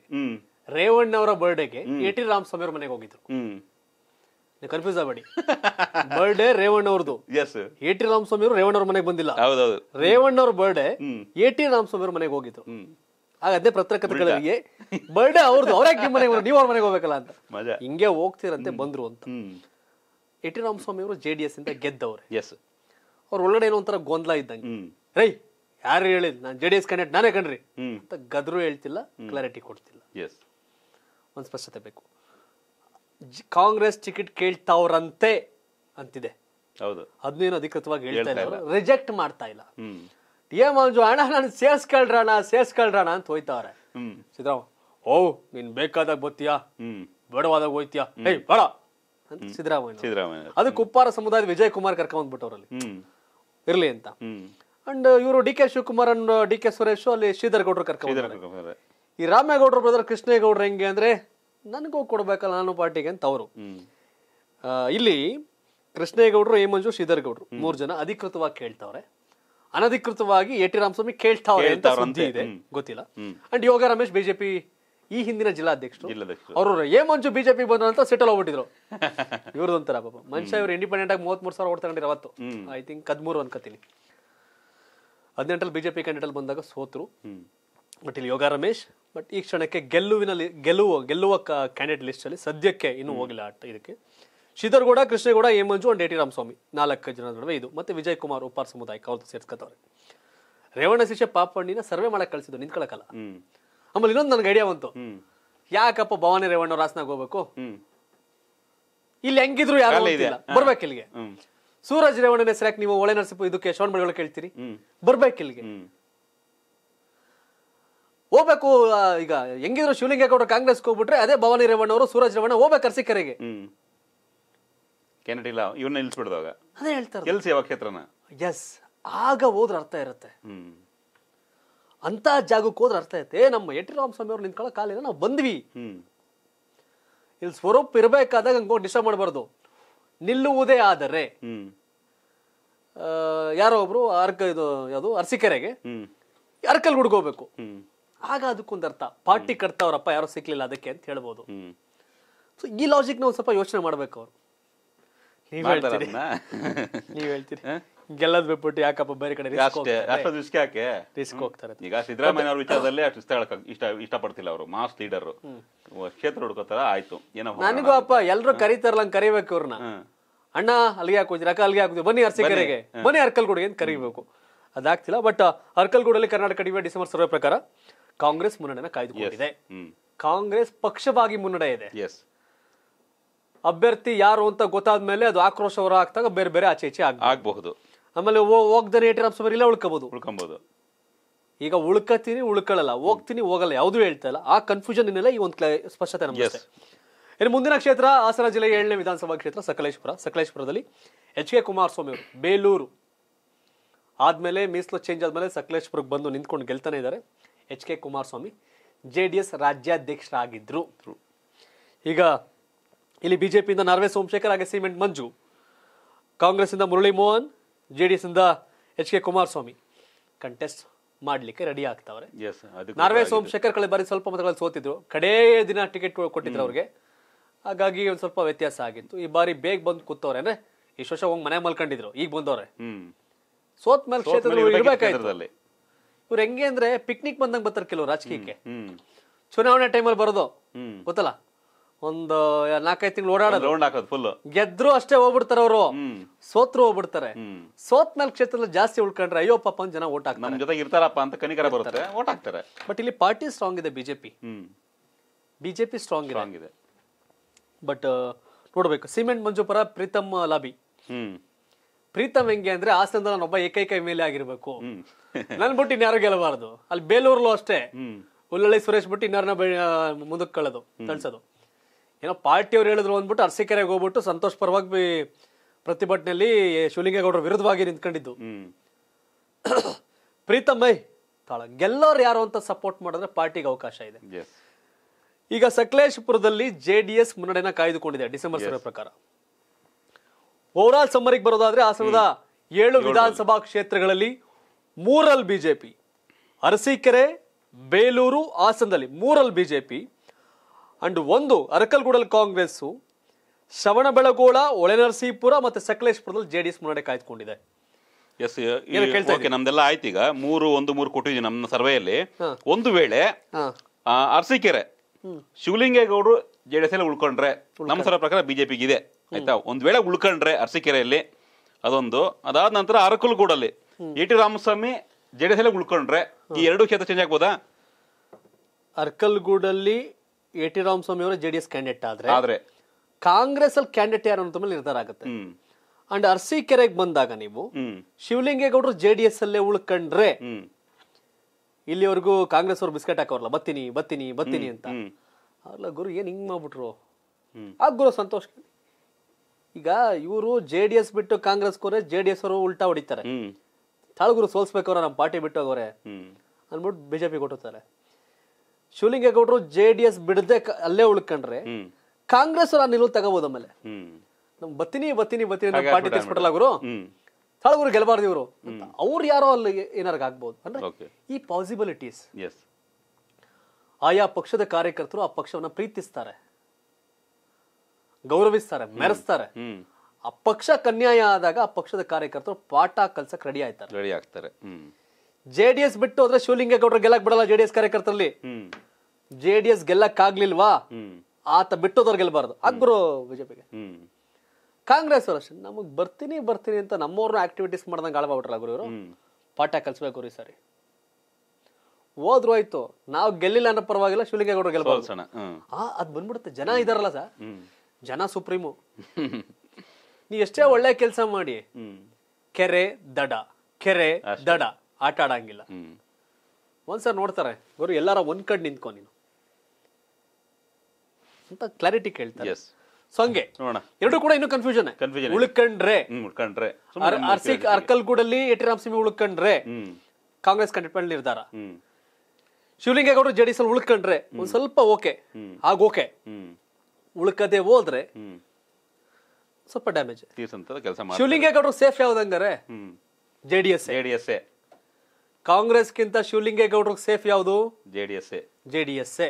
ರೇವಣ್ಣ ಅವರ ಬರ್ಡೇಗೆ ಎ ಟಿ ರಾಮ್ ಸ್ವಾಮಿ ಅವ್ರ ಮನೆಗೆ ಹೋಗಿದ್ರು ಕನ್ಫ್ಯೂಸ್ ಆಗಬೇಡಿ ಬರ್ಡೇ ರೇವಣ್ಣ ಅವ್ರದ್ದು ಎಸ್ ಎ ಟಿ ರಾಮಸ್ವಾಮಿ ಅವರು ರೇವಣ್ಣ ಅವ್ರ ಮನೆಗೆ ಬಂದಿಲ್ಲ ಹೌದೌದು ರೇವಣ್ಣ ಅವ್ರ ಬರ್ಡೇ ಎ ಟಿ ರಾಮಸ್ವಾಮಿ ಅವ್ರ ಮನೆಗೆ ಹೋಗಿದ್ರು ಆಗ ಅದೇ ಪತ್ರಕರ್ತಗಳಿಗೆ ಬರ್ಡೇ ಅವ್ರದ್ದು ಅವ್ರ ಯಾಕೆ ಮನೆಗೆ ನೀವು ಅವ್ರ ಮನೆಗೆ ಹೋಗ್ಬೇಕಲ್ಲ ಅಂತ ಹಿಂಗೆ ಹೋಗ್ತಿರಂತೆ ಬಂದ್ರು ಅಂತ ಎ ಟಿ ರಾಮಸ್ವಾಮಿ ಅವರು ಜೆ ಡಿ ಎಸ್ ಇಂದ ಗೆದ್ದವ್ರೆ ಎಸ್ ಅವ್ರ ಒಳಗಡೆ ಏನೋ ಒಂಥರ ಗೊಂದಲ ಇದ್ದಂಗೆ ರೈ ಯಾರು ಹೇಳಿದ್ ನಾನು ಜೆ ಡಿ ಎಸ್ ಕ್ಯಾಂಡಿಡೇಟ್ ನಾನೇ ಕಣ್ರಿ ಅಂತ ಗದ್ರು ಹೇಳ್ತಿಲ್ಲ ಕ್ಲಾರಿಟಿ ಕೊಡ್ತಿಲ್ಲ ಎಸ್ ಒಂದು ಸ್ಪಷ್ಟತೆ ಬೇಕು ಕಾಂಗ್ರೆಸ್ ಟಿಕೆಟ್ ಕೇಳ್ತಾವ್ರಂತೆ ಅಂತಿದೆ ಹೌದು ಅದನ್ನೇನು ಅಧಿಕೃತವಾಗಿ ಹೇಳ್ತಾ ಇಲ್ಲ ರಿಜೆಕ್ಟ್ ಮಾಡ್ತಾ ಇಲ್ಲ ಟಿ ಎಂ ಮಂಜು ಅಣ್ಣ ನಾನು ಸೇರ್ಸ್ಕೊಳ್ರಣ ಸೇರ್ಸ್ಕೊಳ್ರಣ ಅಂತ ಹೋಯ್ತಾವ್ರೆ ಸಿದ್ದರಾಮ ಓ ನೀನ್ ಬೇಕಾದಾಗ ಬತ್ತೀಯಾ ಬಡವಾದಾಗ ಹೋಯ್ತೀಯಾ ಏಯ್ ಬಡ ಅಂತ ಸಿದ್ದರಾಮಯ್ಯ ಸಿದ್ದರಾಮಯ್ಯ ಅದು ಕುಪ್ಪಾರ ಸಮುದಾಯದ ವಿಜಯ್ ಕುಮಾರ್ ಕರ್ಕೊಂಡ್ಬಿಟ್ಟವ್ರಲ್ಲಿ ಇರ್ಲಿ ಅಂತ ಅಂಡ್ uh, ಇವರು D K Shivakumar and uh, D K Suresh ಅಲ್ಲಿ ಶ್ರೀಧರ್ ಗೌಡ್ರು ಕರ್ಕೊಂಡು ಈ ರಾಮೇಗೌಡ್ರ ಬ್ರದರ್ ಕೃಷ್ಣೇಗೌಡ್ರು ಹೆಂಗೆ ಅಂದ್ರೆ ನನಗೂ ಕೊಡ್ಬೇಕಲ್ಲ ನಾನು ಪಾರ್ಟಿಗೆ ಅಂತ ಅವರು ಇಲ್ಲಿ ಕೃಷ್ಣೇಗೌಡರು ಹೇಮಂಜು ಶ್ರೀಧರ್ ಗೌಡ್ರು ಮೂರ್ ಜನ ಅಧಿಕೃತವಾಗಿ ಕೇಳ್ತಾವ್ರೆ ಅನಧಿಕೃತವಾಗಿ ಎ ಟಿ ರಾಮಸ್ವಾಮಿ ಕೇಳ್ತಾವ್ರೆ ಅಂತ ಸುದ್ದಿ ಇದೆ ಗೊತ್ತಿಲ್ಲ ಅಂಡ್ ಯೋಗ ರಮೇಶ್ ಬಿಜೆಪಿ ಈ ಹಿಂದಿನ ಜಿಲ್ಲಾಧ್ಯಕ್ಷರು ಅವರು ಏ ಮಂಜು ಬಿಜೆಪಿ ಬಂದ್ರು ಅಂತ ಸೆಟಲ್ ಹೋಗ್ಬಿಟ್ಟಿದ್ರು ಒಂಥರ ಪಾಪ ಮನುಷ್ಯ ಇವ್ರು ಇಂಡಿಪೆಂಡೆಂಟ್ ಆಗಿ ಮೂರ್ ಸಾವಿರ ಓಡ್ತಾರೆ ಅವತ್ತು ಐ ಥಿಂಕ್ ಹದಿಮೂರು ಅನ್ಕೋತೀನಿ ಹದಿನೆಂಟರಲ್ಲಿ ಬಿಜೆಪಿ ಕ್ಯಾಂಡಿಡೇಟ್ ಬಂದಾಗ ಸೋತರು ಬಟ್ ಇಲ್ಲಿ ಯೋಗ ರಮೇಶ್ ಬಟ್ ಈ ಕ್ಷಣಕ್ಕೆ ಗೆಲ್ಲುವಿನ ಗೆಲ್ಲುವ ಗೆಲ್ಲುವ ಕ್ಯಾಂಡಿಡೇಟ್ ಲಿಸ್ಟಲ್ಲಿ ಸದ್ಯಕ್ಕೆ ಇನ್ನೂ ಹೋಗಿಲ್ಲ ಆಟ ಇದಕ್ಕೆ ಶ್ರೀಧರ್ಗೌಡ ಕೃಷ್ಣೇಗೌಡ ಏಮಂಜು ಮಂಜು ಅಂಡ್ ಟಿ ರಾಮಸ್ವಾಮಿ ನಾಲ್ಕು ಜನ ನಡುವೆ ಇದು ಮತ್ತೆ ವಿಜಯ್ ಕುಮಾರ್ ಉಪ್ಪಾರ್ ಸಮುದಾಯಕ್ಕೆ ಅವ್ರದ್ದು ಸೇರ್ಸ್ಕೊತವ್ರೆ ರೇವಣ್ಣ ಶಿಷ್ಯ ಪಾಪಣ್ಣಿನ ಸರ್ವೆ ಮಾಡಕ್ಕೆ ಕಳಿಸಿದ್ದು ನಿಂತ್ಕೊಳ್ಳಕ್ಕಲ್ಲ ಆಮೇಲೆ ಇನ್ನೊಂದು ನನಗೆ ಐಡಿಯಾ ಬಂತು ಯಾಕಪ್ಪ ಭವಾನಿ ರೇವಣ್ಣ ರಾಸನಾಗ ಹೋಗ್ಬೇಕು ಇಲ್ಲಿ ಹೆಂಗಿದ್ರು ಯಾರು ಬರ್ಬೇಕು ಇಲ್ಲಿಗೆ ಸೂರಜ್ ರೇವಣ್ಣನ ಸರಿಯಾಗಿ ನೀವು ಒಳೆ ನರ್ಸಿಪು ಇದಕ್ಕೆ ಶೋನ್ ಬಳಿ ಕೇಳ್ತೀರಿ ಬರ್ಬೇಕು ಇಲ್ಲಿಗೆ ಹೋಗ್ಬೇಕು ಈಗ ಹೆಂಗಿದ್ರು ಶಿವಲಿಂಗೇಗೌಡರು ಕಾಂಗ್ರೆಸ್ ಹೋಗ್ಬಿಟ್ರೆ ಅದೇ ಭವಾನಿ ರೇವಣ್ಣ ಅವರು ಸೂರಜ್ ರೇವಣ್ಣ ಹೋಗ್ಬೇಕು ಅರಸಿಕೆರೆಗೆ ಕೆನಡಿಲ್ಲ ಇವನ್ನ ನಿಲ್ಸ್ಬಿಡ್ದಾಗ ಅದೇ ಹೇಳ್ತಾರೆ ಎಲ್ಸಿ ಯಾವ ಕ್ಷೇತ್ರನ ಎಸ್ ಆಗ ಹೋದ್ರೆ ಅರ್ಥ ಇರುತ್ತೆ ಅಂತ ಜಾಗಕ್ಕೆ ಹೋದ್ರೆ ಅರ್ಥ ಐತೆ ನಮ್ಮ ಎಟಿ ರಾಮಸ್ವಾಮಿ ಅವ್ರು ನಿಂತ್ಕೊಳ್ಳೋ ಕಾಲಿಲ್ಲ ನಾವು ಬಂದ್ವಿ ಇಲ್ಲಿ ಸ್ವರೂಪ ಇರಬೇಕಾದಾಗ ಹಂಗೋ ಡಿಸ್ಟರ್ಬ್ ಮಾಡಬಾರ್ದು ನಿಲ್ಲುವುದೇ ಆದರೆ ಯಾರೋ ಒಬ್ರು ಅರ್ಕ ಇದು ಯಾವುದು ಅರಸಿಕೆರೆಗೆ ಅರ್ಕಲ್ ಹುಡ್ಕೋಬೇಕು ಆಗ ಅದಕ್ಕೊಂದು ಅರ್ಥ ಪಾರ್ಟಿ ಕಟ್ತಾವ್ರಪ್ಪ ಯಾರೋ ಸಿಕ್ಲಿಲ್ಲ ಅದಕ್ಕೆ ಅಂತ ಹೇಳ್ಬೋದು ಸೊ ಈ ಲಾಜಿಕ್ ನಾವು ಸ್ವಲ್ಪ ಯೋಚನೆ ಮಾಡ್ಬೇಕು ಅವ್ರು ನೀವ್ ಹೇಳ್ತೀರಿ ನೀವ್ ಹೇಳ್ತೀರಿ ಗೆಲ್ಲದ್ ಬಿಟ್ಬಿಟ್ಟು ಯಾಕಪ್ಪ ಬೇರೆ ಕಡೆ ಅಷ್ಟೊಂದು ರಿಸ್ಕ್ ಯಾಕೆ ರಿಸ್ಕ್ ಹೋಗ್ತಾರೆ ಈಗ ಸಿದ್ದರಾಮಯ್ಯ ಅವ್ರ ವಿಚಾರದಲ್ಲಿ ಅಷ್ಟು ಇಷ್ಟ ಇಷ್ಟ ಇಷ್ಟಪಡ್ತಿಲ್ಲ ಅವರು ಮಾಸ್ ಲೀಡರ್ ಕ್ಷೇತ್ರ ಹುಡ್ಕೋತಾರ ಆಯ್ತು ಏನೋ ನನಗೂ ಅಪ್ಪ ಎಲ್ರು ಕರೀತಾರಲ್ಲ ಕರಿಬೇಕು ಅವ್ರನ್ನ ಅಣ್ಣ ಅಲ್ಲಿಗೆ ಹಾಕೋದಿರ ಅಕ್ಕ ಅಲ್ಲಿಗೆ ಬನ್ನಿ ಬನ್ನಿ ಅರ್ಸಿಕೆರೆಗೆ ಬನ್ನಿ ಅರ್ಕಲ್ಗೂಡಿಗೆ ಅಂತ ಕರಿಬೇಕು ಅದಾಗ್ತಿಲ್ಲ ಬಟ್ ಅರ್ಕಲ್ಗೂಡಲ್ಲಿ ಕರ್ನಾಟಕ ಕಡಿಮೆ ಡಿಸೆಂಬರ್ ಸರ್ವೆ ಪ್ರಕಾರ ಕಾಂಗ್ರೆಸ್ ಮುನ್ನಡೆನ ಕಾಯ್ದುಕೊಂಡಿದೆ ಕಾಂಗ್ರೆಸ್ ಪಕ್ಷವಾಗಿ ಮುನ್ನಡೆ ಇದೆ ಅಭ್ಯರ್ಥಿ ಯಾರು ಅಂತ ಗೊತ್ತಾದ್ಮೇಲೆ ಅದು ಆಕ್ರೋಶ ಹೊರ ಹಾಕ್ದಾಗ ಬೇರೆ ಬೇರೆ ಆಚೆ ಈಚೆ ಆಗಬಹುದು ಆಮೇಲೆ ಹೋಗ್ದೇ ಏಟರ್ ಅಪ್ಸಬರ್ ಇಲ್ಲ ಉಳ್ಕೋಬಹುದು ಉಳ್ಕೊಬಹುದು ಈಗ ಉಳ್ಕತೀನಿ ಉಳ್ಕೊಳ್ಳಲ್ಲ ಹೋಗ್ತೀನಿ ಹೋಗಲ್ಲ ಯಾವುದು ಹೇಳ್ತಾ ಇಲ್ಲ ಆ ಕನ್ಫ್ಯೂಷನ್ ಇನ್ನೆಲ್ಲ ಈ ಒಂದು ಸ್ಪಷ್ಟತೆ ನಮ್ಗೆ ಇನ್ನು ಮುಂದಿನ ಕ್ಷೇತ್ರ ಹಾಸನ ಜಿಲ್ಲೆ ಏಳನೇ ವಿಧಾನಸಭಾ ಕ್ಷೇತ್ರ ಸಕಲೇಶ್ಪುರ ಸಕಲೇಶ್ಪುರದಲ್ಲಿ ಎಚ್ ಕೆ ಕುಮಾರಸ್ವಾಮಿ ಅವರು ಬೇಲೂರು ಆದಮೇಲೆ ಮೀಸಲು ಚೇಂಜ್ ಆದಮೇಲೆ ಸಕಲೇಶ್ಪುರಕ್ಕೆ ಬಂದು ನಿಂತ್ಕೊಂಡು ಗೆಲ್ತಾನೆ ಇದ್ದಾರೆ H K Kumaraswamy J D S ರಾಜ್ಯಾಧ್ಯಕ್ಷರಾಗಿದ್ದರು ಈಗ ಇಲ್ಲಿ ಬಿ ಜೆ ಪಿಯಿಂದ ನಾರ್ವೆ ಸೋಮಶೇಖರ್ ಹಾಗೆ ಸಿಮೆಂಟ್ ಮಂಜು ಕಾಂಗ್ರೆಸ್ಸಿಂದ ಮುರಳಿ ಮೋಹನ್ ಜೆ ಡಿ ಎಸ್ಸಿಂದ ಎಚ್ ಕೆ ಕುಮಾರಸ್ವಾಮಿ ಕಂಟೆಸ್ಟ್ ಮಾಡಲಿಕ್ಕೆ ರೆಡಿ ಆಗ್ತಾವ್ರೆ ನಾರ್ವೆ ಸೋಮಶೇಖರ್ ಕಳೆ ಬಾರಿ ಸ್ವಲ್ಪ ಮತಗಳಲ್ಲಿ ಸೋತಿದ್ರು ಕಡೇ ದಿನ ಟಿಕೆಟ್ ಕೊಟ್ಟಿದ್ರು ಅವ್ರಿಗೆ ಹಾಗಾಗಿ ಒಂದ್ ಸ್ವಲ್ಪ ವ್ಯತ್ಯಾಸ ಆಗಿತ್ತು ಈ ಬಾರಿ ಬೇಗ ಬಂದು ಕೂತವ್ರೆ ಅಂದ್ರೆ ಇಷ್ಟು ವರ್ಷ ಹೋಗಿ ಮನೆ ಮಲ್ಕೊಂಡಿದ್ರು ಈಗ ಬಂದವ್ರೆ ಸೋತ್ ಮೇಲೆ ಕ್ಷೇತ್ರದಲ್ಲಿ ಇವ್ರ ಇವ್ರು ಹೆಂಗೆ ಅಂದ್ರೆ ಪಿಕ್ನಿಕ್ ಬಂದಂಗ ಬರ್ತಾರೆ ಕೆಲವು ರಾಜಕೀಯಕ್ಕೆ ಚುನಾವಣೆ ಟೈಮಲ್ಲಿ ಬರೋದು ಗೊತ್ತಲ್ಲ ಒಂದು ನಾಲ್ಕೈದು ತಿಂಗಳು ಓಡಾಡೋದು ಫುಲ್ ಗೆದ್ರು ಅಷ್ಟೇ ಹೋಗ್ಬಿಡ್ತಾರೆ ಅವರು ಸೋತ್ರು ಹೋಗ್ಬಿಡ್ತಾರೆ ಸೋತ್ ಮೇಲೆ ಕ್ಷೇತ್ರದಲ್ಲಿ ಜಾಸ್ತಿ ಉಳ್ಕೊಂಡ್ರೆ ಅಯ್ಯೋ ಪಾಪ ಜನ ಓಟ್ ಹಾಕ್ತಾರೆ ಜೊತೆ ಅಂತ ಕನಿಕರ ಬರುತ್ತೆ ಓಟ್ ಹಾಕ್ತಾರೆ ಬಟ್ ಇಲ್ಲಿ ಪಾರ್ಟಿ ಸ್ಟ್ರಾಂಗ್ ಇದೆ ಬಿಜೆಪಿ ಬಿಜೆಪಿ ಸ್ಟ್ರಾಂಗ್ ಇದೆ ಬಟ್ uh, ನೋಡ್ಬೇಕು ಸಿಮೆಂಟ್ ಮಂಜುಪುರ ಪ್ರೀತಮ್ ಲಾಬಿ ಪ್ರೀತಮ್ ಹೆಂಗೆ ಅಂದ್ರೆ ಹಾಸನದ ನಾನೊಬ್ಬ ಏಕೈಕ ಎಮ್ ಎಲ್ ಆಗಿರ್ಬೇಕು ನನ್ ಬಿಟ್ಟು ಇನ್ಯಾರು ಗೆಲ್ಲಬಾರದು ಅಲ್ಲಿ ಬೇಲೂರ್ಲು ಅಷ್ಟೇ ಉಲ್ಲಳ್ಳಿ ಸುರೇಶ್ ಬಿಟ್ಟು ಇನ್ನಾರನ್ನ ಮುಂದಕ್ಕೆ ಕಳೆದು ಕಳ್ಸೋದು ಏನೋ ಪಾರ್ಟಿಯವ್ರು ಹೇಳಿದ್ರು ಅಂದ್ಬಿಟ್ಟು ಕೆರೆಗೆ ಹೋಗ್ಬಿಟ್ಟು ಸಂತೋಷ ಪರವಾಗಿ ಪ್ರತಿಭಟನೆಯಲ್ಲಿ ಶಿವಲಿಂಗೇಗೌಡರ ವಿರುದ್ಧವಾಗಿ ನಿಂತ್ಕೊಂಡಿದ್ದು ಪ್ರೀತಮ್ ಬೈ ತಾಳ ಗೆಲ್ಲೋರು ಯಾರು ಅಂತ ಸಪೋರ್ಟ್ ಮಾಡಿದ್ರೆ ಪಾರ್ಟಿಗೆ ಅವಕಾಶ ಇದೆ ಈಗ ಸಕಲೇಶಪುರದಲ್ಲಿ ಜೆ ಡಿ ಎಸ್ ಕಾಯ್ದುಕೊಂಡಿದೆ ಡಿಸೆಂಬರ್ ಸರ್ವೆ ಪ್ರಕಾರ ಓವರ್ ಆಲ್ ಬರೋದಾದ್ರೆ ಹಾಸನದ ಏಳು ವಿಧಾನಸಭಾ ಕ್ಷೇತ್ರಗಳಲ್ಲಿ ಮೂರಲ್ಲಿ ಬಿಜೆಪಿ ಅರಸೀಕೆರೆ ಬೇಲೂರು ಹಾಸನದಲ್ಲಿ ಮೂರಲ್ಲಿ ಬಿಜೆಪಿ ಅಂಡ್ ಒಂದು ಅರಕಲ್ಗೂಡಲ್ ಕಾಂಗ್ರೆಸ್ಸು ಶ್ರವಣಬೆಳಗೋಳ ಒಳೆನರಸೀಪುರ ಮತ್ತೆ ಸಕಲೇಶಪುರದಲ್ಲಿ ಜೆ ಡಿ ಎಸ್ ಮುನ್ನಡೆ ಕಾಯ್ದುಕೊಂಡಿದೆ ಎಸ್ ಓಕೆ ನಮ್ದೆಲ್ಲ ಆಯ್ತು ಈಗ ಮೂರು ಒಂದು ಮೂರು ಕೊಟ್ಟಿದ್ವಿ ನಮ್ಮ ಸರ್ವೆಯಲ್ಲಿ ಒಂದು ವೇಳೆ ಅರಸೀಕೆರೆ ಶಿವಲಿಂಗೇಗೌಡರು ಜೆ ಡಿ ಎಸ್ ಅಲ್ಲಿ ಉಳ್ಕೊಂಡ್ರೆ ನಮ್ಮ ಸರ ಪ್ರಕಾರ ಬಿಜೆಪಿಗೆ ಇದೆ ಆಯ್ತಾ ಒಂದ್ ವೇಳೆ ಉಳ್ಕೊಂಡ್ರೆ ಅರಸೀಕೆರೆಯಲ್ಲಿ ಅದೊಂದು ಅದಾದ ನಂತರ ಅರಕಲ್ಗೂಡಲ್ಲಿ A T Ramaswamy J D S ಅಲ್ಲಿ ಉಳ್ಕೊಂಡ್ರೆ ಈ ಎರಡು ಕ್ಷೇತ್ರ ಚೇಂಜ್ ಆಗ್ಬೋದಾ ಅರ್ಕಲ್ಗೂಡಲ್ಲಿ ಎ ಟಿ ರಾಮಸ್ವಾಮಿ ಅವರ ಜೆ ಡಿ ಎಸ್ ಕ್ಯಾಂಡಿಡೇಟ್ ಆದ್ರೆ ಆದ್ರೆ ಕಾಂಗ್ರೆಸ್ ಅಲ್ಲಿ ಕ್ಯಾಂಡಿಡೇಟ್ ಯಾರು ಅಂತ ಮೇಲೆ ನಿರ್ಧಾರ ಆಗುತ್ತೆ ಅಂಡ್ ಅರ್ಸಿಕೆರೆಗೆ ಬಂದಾಗ ನೀವು ಶಿವಲಿಂಗೇಗೌಡರು ಜೆ ಡಿ ಎಸ್ ಅಲ್ಲೇ ಉಳ್ಕೊಂಡ್ರೆ ಇಲ್ಲಿವರೆಗೂ ಕಾಂಗ್ರೆಸ್ ಅವ್ರು ಬಿಸ್ಕೆಟ್ ಹಾಕೋರ್ಲಾ ಬತ್ತೀನಿ ಬತ್ತೀನಿ ಬತ್ತೀನಿ ಅಂತ ಅಲ್ಲ ಗುರು ಏನು ಹಿಂಗೆ ಮಾಡ್ಬಿಟ್ರು ಆ ಗುರು ಸಂತೋಷ ಈಗ ಇವರು ಜೆ ಡಿ ಎಸ್ ಬಿಟ್ಟು ಕಾಂಗ್ರೆಸ್ ಕೋರೆ ಜೆ ಡಿ ಎಸ್ ಅವರು ಉಲ್ಟಾ ಹೊಡಿತಾರೆ ಗುರು ಸೋಲ್ಸ್ಬೇಕವ್ರ ನಮ್ಮ ಪಾರ್ಟಿ ಬಿಟ್ಟು ಹೋಗೋರೆ ಅಂದ್ಬಿಟ್ಟು ಬಿಜೆಪಿ ಕೊಟ್ಟಿರ್ತಾರೆ ಶಿವಲಿಂಗೇಗೌಡರು ಜೆ ಡಿ ಎಸ್ ಬಿಡದೆ ಅಲ್ಲೇ ಉಳ್ಕೊಂಡ್ರೆ ಕಾಂಗ್ರೆಸ್ ಅವ್ರು ಆ ನಿಲುವು ತಗೋಬಹುದು ಆಮೇಲೆ ನಮ್ಗೆ ಬತ್ತೀನಿ ಬತ್ತೀನಿ ಬತ್ತೀನಿ ಪಾರ್ಟಿ ತೆಗಿಸ್ಬಿಟ್ಟಲ್ಲ ಗುರು ತಳಗೂರು ಗೆಲ್ಬಾರ್ದು ಇವರು ಅವ್ರು ಯಾರೋ ಅಲ್ಲಿ ಏನಾರ ಆಗ್ಬೋದು ಅಂದ್ರೆ ಈ ಪಾಸಿಬಿಲಿಟೀಸ್ ಆಯಾ ಪಕ್ಷದ ಕಾರ್ಯಕರ್ತರು ಆ ಪಕ್ಷವನ್ನ ಪ್ರೀತಿಸ್ತಾರೆ ಗೌರವಿಸ್ತಾರೆ ಮೆರೆಸ್ತಾರೆ ಆ ಪಕ್ಷ ಕನ್ಯಾಯ ಆದಾಗ ಆ ಪಕ್ಷದ ಕಾರ್ಯಕರ್ತರು ಪಾಠ ಕಲ್ಸಕ್ ರೆಡಿ ಆಯ್ತಾರೆ ರೆಡಿ ಆಗ್ತಾರೆ ಜೆಡಿಎಸ್ ಬಿಟ್ಟು ಹೋದ್ರೆ ಶಿವಲಿಂಗೇಗೌಡರು ಗೆಲ್ಲಕ್ ಬಿಡಲ್ಲ ಜೆಡಿಎಸ್ ಕಾರ್ಯಕರ್ತರಲ್ಲಿ ಜೆಡಿಎಸ್ ಗೆಲ್ಲಕ್ ಆಗ್ಲಿಲ್ವಾ ಆತ ಬಿಟ್ಟೋದವ್ರು ಗೆಲ್ಬಾರ್ದು ಆಗ್ಬರು ಬಿಜೆಪಿಗೆ ಕಾಂಗ್ರೆಸ್ ಅವರು ಅಷ್ಟೇ ನಮಗೆ ಬರ್ತೀನಿ ಬರ್ತೀನಿ ಅಂತ ನಮ್ಮವ್ರನ್ನ ಆಕ್ಟಿವಿಟೀಸ್ ಮಾಡ್ದಂಗೆ ಆಳ್ಬಾಬಿಟ್ರಲ್ಲ ಗುರು ಇವರು ಪಾಠ ಕಲಿಸ್ಬೇಕು ರೀ ಸರಿ ಹೋದ್ರು ಆಯ್ತು ನಾವು ಗೆಲ್ಲಿಲ್ಲ ಅನ್ನೋ ಪರವಾಗಿಲ್ಲ ಶಿವಲಿಂಗೇಗೌಡರು ಗೆಲ್ಬಹುದು ಆ ಅದು ಬಂದ್ಬಿಡುತ್ತೆ ಜನ ಇದಾರಲ್ಲ ಸರ್ ಜನ ಸುಪ್ರೀಮು ನೀ ಎಷ್ಟೇ ಒಳ್ಳೆ ಕೆಲಸ ಮಾಡಿ ಕೆರೆ ದಡ ಕೆರೆ ದಡ ಆಟ ಆಡಂಗಿಲ್ಲ ಒಂದ್ಸರ್ ನೋಡ್ತಾರೆ ಗುರು ಎಲ್ಲಾರ ಒಂದ್ ಕಡೆ ನಿಂತ್ಕೊ ನೀನು ಅಂತ ಕ್ಲಾರಿಟಿ ಕೇಳ್ತಾರೆ ಸೊ ಹಂಗೆ ನೋಡೋಣ ಎರಡು ಕೂಡ ಇನ್ನು ಕನ್ಫ್ಯೂಷನ್ ಕನ್ಫ್ಯೂಷನ್ ಉಳ್ಕೊಂಡ್ರೆ ಉಳ್ಕೊಂಡ್ರೆ ಅರ್ಸಿ ಅರ್ಕಲ್ಗೂಡಲ್ಲಿ ಎಟಿ ರಾಮಸ್ವಾಮಿ ಉಳ್ಕೊಂಡ್ರೆ ಕಾಂಗ್ರೆಸ್ ಕಂಡಿಟ್ಮೆಂಟ್ ನಿರ್ಧಾರ ಶಿವಲಿಂಗೇಗೌಡರು ಜೆ ಡಿ ಎಸ್ ಉಳ್ಕೊಂಡ್ರೆ ಒಂದ್ ಸ್ವಲ್ಪ ಓಕೆ ಆಗ ಓಕೆ ಉಳ್ಕದೆ ಹೋದ್ರೆ ಸ್ವಲ್ಪ ಡ್ಯಾಮೇಜ್ ಕೆಲಸ ಶಿವಲಿಂಗೇಗೌಡರು ಸೇಫ್ ಯಾವ್ದಂಗಾರೆ J D S J D S ಕಾಂಗ್ರೆಸ್ಗಿಂತ ಸೇಫ್ ಯಾವುದು ಜೆಡಿಎಸ್ ಡಿ ಎಸ್ ಜೆ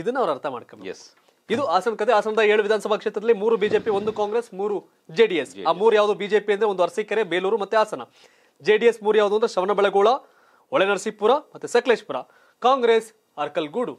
ಇದನ್ನ ಅವ್ರು ಅರ್ಥ ಮಾಡ್ಕೊಂಡು ಎಸ್ ಇದು ಹಾಸನ ಕತೆ ಹಾಸನದ ಏಳು ವಿಧಾನಸಭಾ ಕ್ಷೇತ್ರದಲ್ಲಿ ಮೂರು ಬಿಜೆಪಿ ಒಂದು ಕಾಂಗ್ರೆಸ್ ಮೂರು ಜೆಡಿಎಸ್ ಆ ಮೂರು ಯಾವುದು ಬಿಜೆಪಿ ಅಂದ್ರೆ ಒಂದು ಅರಸಿಕೆರೆ ಬೇಲೂರು ಮತ್ತೆ ಹಾಸನ ಜೆಡಿಎಸ್ ಮೂರು ಯಾವುದು ಅಂದ್ರೆ ಶ್ರವಣಬೆಳಗೋಳ ನರಸೀಪುರ ಮತ್ತೆ ಸಕಲೇಶ್ಪುರ ಕಾಂಗ್ರೆಸ್ ಅರ್ಕಲ್ಗೂಡು